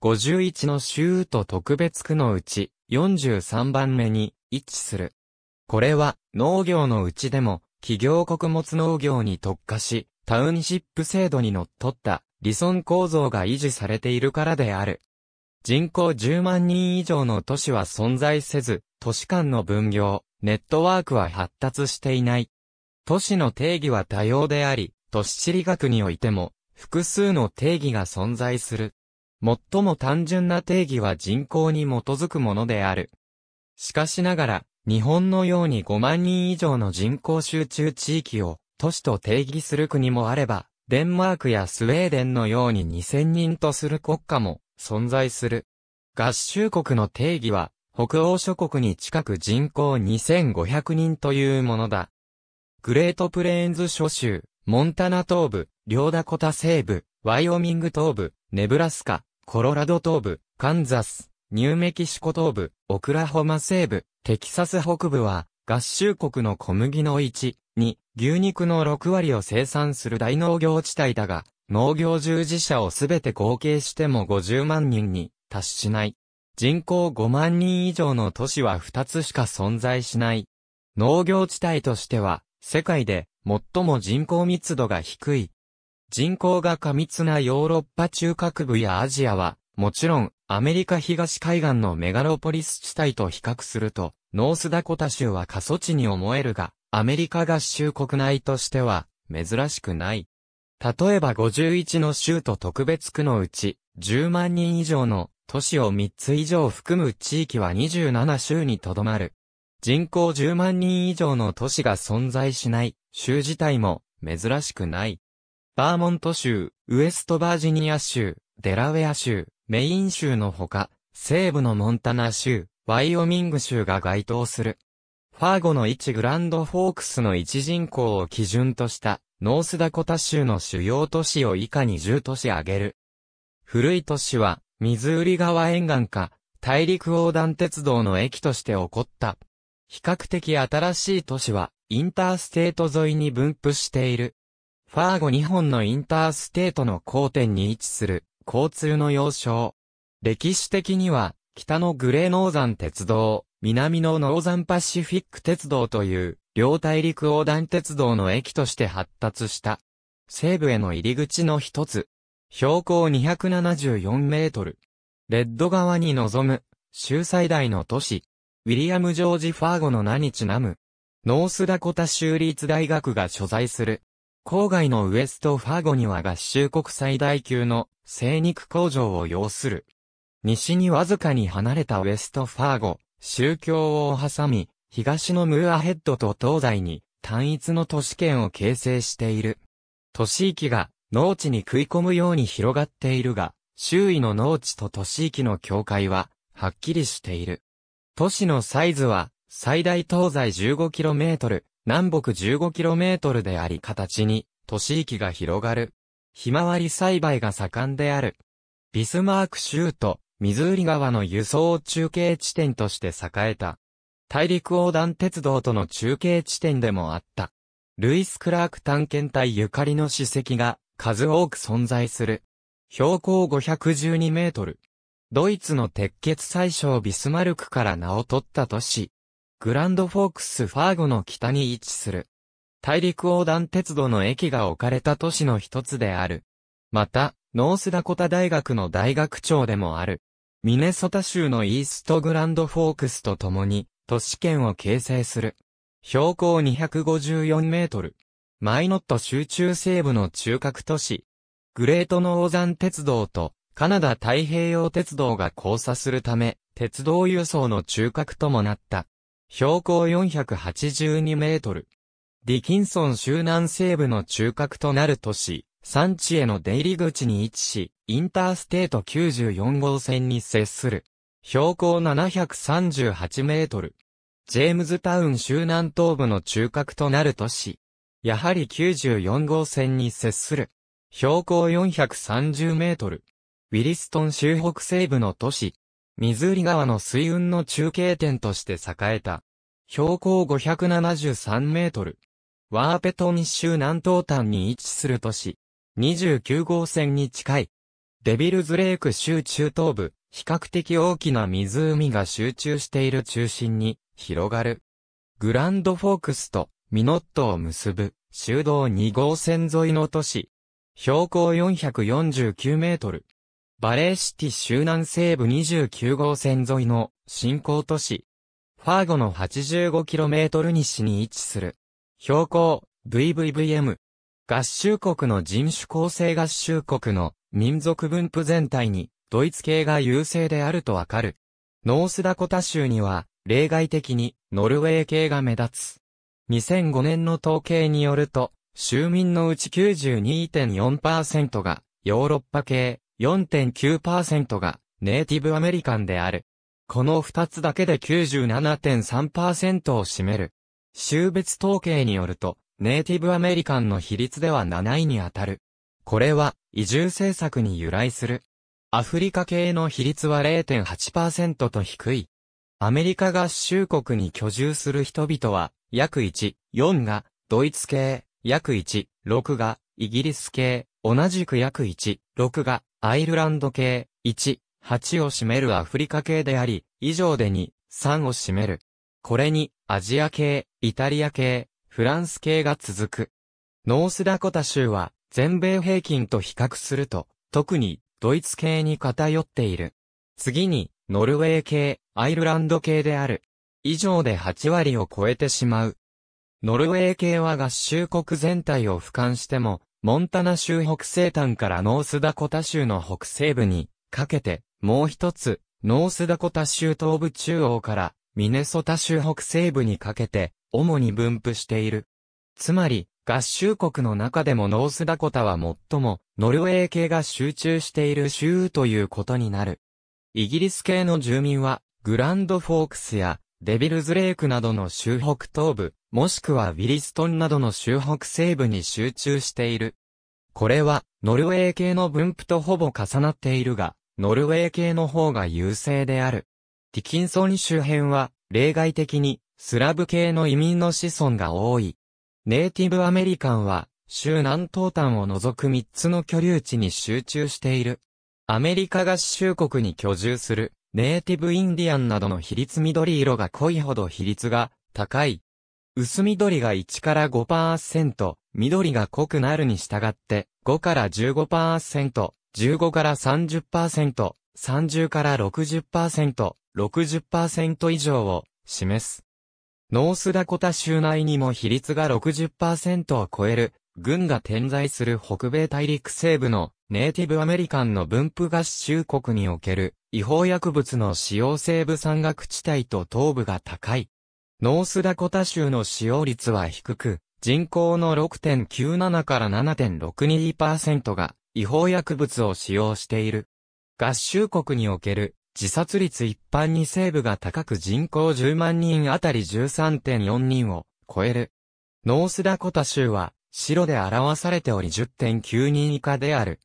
A: 51の州と特別区のうち43番目に位置する。これは農業のうちでも企業穀物農業に特化し、タウンシップ制度にのっとった理村構造が維持されているからである。人口10万人以上の都市は存在せず、都市間の分業、ネットワークは発達していない。都市の定義は多様であり、都市地理学においても、複数の定義が存在する。最も単純な定義は人口に基づくものである。しかしながら、日本のように5万人以上の人口集中地域を都市と定義する国もあれば、デンマークやスウェーデンのように2000人とする国家も存在する。合衆国の定義は、北欧諸国に近く人口2500人というものだ。グレートプレーンズ諸州、モンタナ東部、リーダコタ西部、ワイオミング東部、ネブラスカ、コロラド東部、カンザス、ニューメキシコ東部、オクラホマ西部、テキサス北部は、合衆国の小麦の一2、牛肉の6割を生産する大農業地帯だが、農業従事者をすべて合計しても50万人に達しない。人口5万人以上の都市は2つしか存在しない。農業地帯としては、世界で最も人口密度が低い。人口が過密なヨーロッパ中核部やアジアは、もちろん、アメリカ東海岸のメガロポリス地帯と比較すると、ノースダコタ州は過疎地に思えるが、アメリカ合衆国内としては、珍しくない。例えば51の州と特別区のうち、10万人以上の都市を3つ以上含む地域は27州にとどまる。人口10万人以上の都市が存在しない州自体も珍しくない。バーモント州、ウエストバージニア州、デラウェア州、メイン州のほか、西部のモンタナ州、ワイオミング州が該当する。ファーゴの1グランドフォークスの1人口を基準とした、ノースダコタ州の主要都市を以下に10都市挙げる。古い都市は、ミズーリ川沿岸か、大陸横断鉄道の駅として起こった。比較的新しい都市は、インターステート沿いに分布している。ファーゴ2本のインターステートの交点に位置する、交通の要衝。歴史的には、北のグレーノーザン鉄道、南のノーザンパシフィック鉄道という、両大陸横断鉄道の駅として発達した。西部への入り口の一つ。標高274メートル。レッド川に臨む、州最大の都市。ウィリアム・ジョージ・ファーゴの名にちなむ。ノースダコタ州立大学が所在する。郊外のウエスト・ファーゴには合衆国最大級の生肉工場を要する。西にわずかに離れたウエスト・ファーゴ、宗教を挟み、東のムーアヘッドと東西に単一の都市圏を形成している。都市域が農地に食い込むように広がっているが、周囲の農地と都市域の境界は、はっきりしている。都市のサイズは、最大東西 15km、南北 15km であり形に、都市域が広がる。ひまわり栽培が盛んである。ビスマーク州とミズーリ川の輸送中継地点として栄えた。大陸横断鉄道との中継地点でもあった。ルイス・クラーク探検隊ゆかりの史跡が数多く存在する。標高512メートル。ドイツの鉄血最小ビスマルクから名を取った都市。グランドフォークス・ファーゴの北に位置する。大陸横断鉄道の駅が置かれた都市の一つである。また、ノースダコタ大学の大学長でもある。ミネソタ州のイーストグランドフォークスと共に、都市圏を形成する。標高254メートル。マイノット集中西部の中核都市。グレートノーザン鉄道とカナダ太平洋鉄道が交差するため、鉄道輸送の中核ともなった。標高482メートル。ディキンソン州南西部の中核となる都市、山地への出入り口に位置し、インターステート94号線に接する。標高738メートル。ジェームズタウン州南東部の中核となる都市。やはり94号線に接する。標高430メートル。ウィリストン州北西部の都市。ミズーリ川の水運の中継点として栄えた。標高573メートル。ワーペトン州南東端に位置する都市。29号線に近い。デビルズレイク州中東部、比較的大きな湖が集中している中心に広がる。グランドフォークスとミノットを結ぶ州道2号線沿いの都市。標高449メートル。バレーシティ州南西部29号線沿いの新興都市。ファーゴの8 5トル西に位置する。標高 VVVM 合衆国の人種構成合衆国の民族分布全体にドイツ系が優勢であるとわかる。ノースダコタ州には例外的にノルウェー系が目立つ。2005年の統計によると、州民のうち92.4%がヨーロッパ系、4.9%がネイティブアメリカンである。この2つだけで97.3%を占める。州別統計によると、ネイティブアメリカンの比率では7位に当たる。これは、移住政策に由来する。アフリカ系の比率は0.8%と低い。アメリカ合衆国に居住する人々は、約1、4が、ドイツ系、約1、6が、イギリス系、同じく約1、6が、アイルランド系、1、8を占めるアフリカ系であり、以上で2、3を占める。これに、アジア系、イタリア系、フランス系が続く。ノースダコタ州は全米平均と比較すると、特にドイツ系に偏っている。次に、ノルウェー系、アイルランド系である。以上で8割を超えてしまう。ノルウェー系は合衆国全体を俯瞰しても、モンタナ州北西端からノースダコタ州の北西部にかけて、もう一つ、ノースダコタ州東部中央からミネソタ州北西部にかけて、主に分布している。つまり、合衆国の中でもノースダコタは最も、ノルウェー系が集中している州ということになる。イギリス系の住民は、グランドフォークスや、デビルズレイクなどの州北東部、もしくはウィリストンなどの州北西部に集中している。これは、ノルウェー系の分布とほぼ重なっているが、ノルウェー系の方が優勢である。ティキンソン周辺は、例外的に、スラブ系の移民の子孫が多い。ネイティブアメリカンは、州南東端を除く3つの居留地に集中している。アメリカ合衆国に居住する、ネイティブインディアンなどの比率緑色が濃いほど比率が高い。薄緑が1から5%、緑が濃くなるに従って5から15%、15から30%、30から60%、60%以上を示す。ノースダコタ州内にも比率が60%を超える、軍が点在する北米大陸西部のネイティブアメリカンの分布合衆国における違法薬物の使用西部山岳地帯と東部が高い。ノースダコタ州の使用率は低く、人口の6.97から7.62%が違法薬物を使用している。合衆国における自殺率一般に西部が高く人口10万人あたり13.4人を超える。ノースダコタ州は白で表されており10.9人以下である。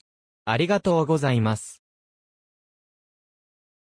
A: ありがとうございます。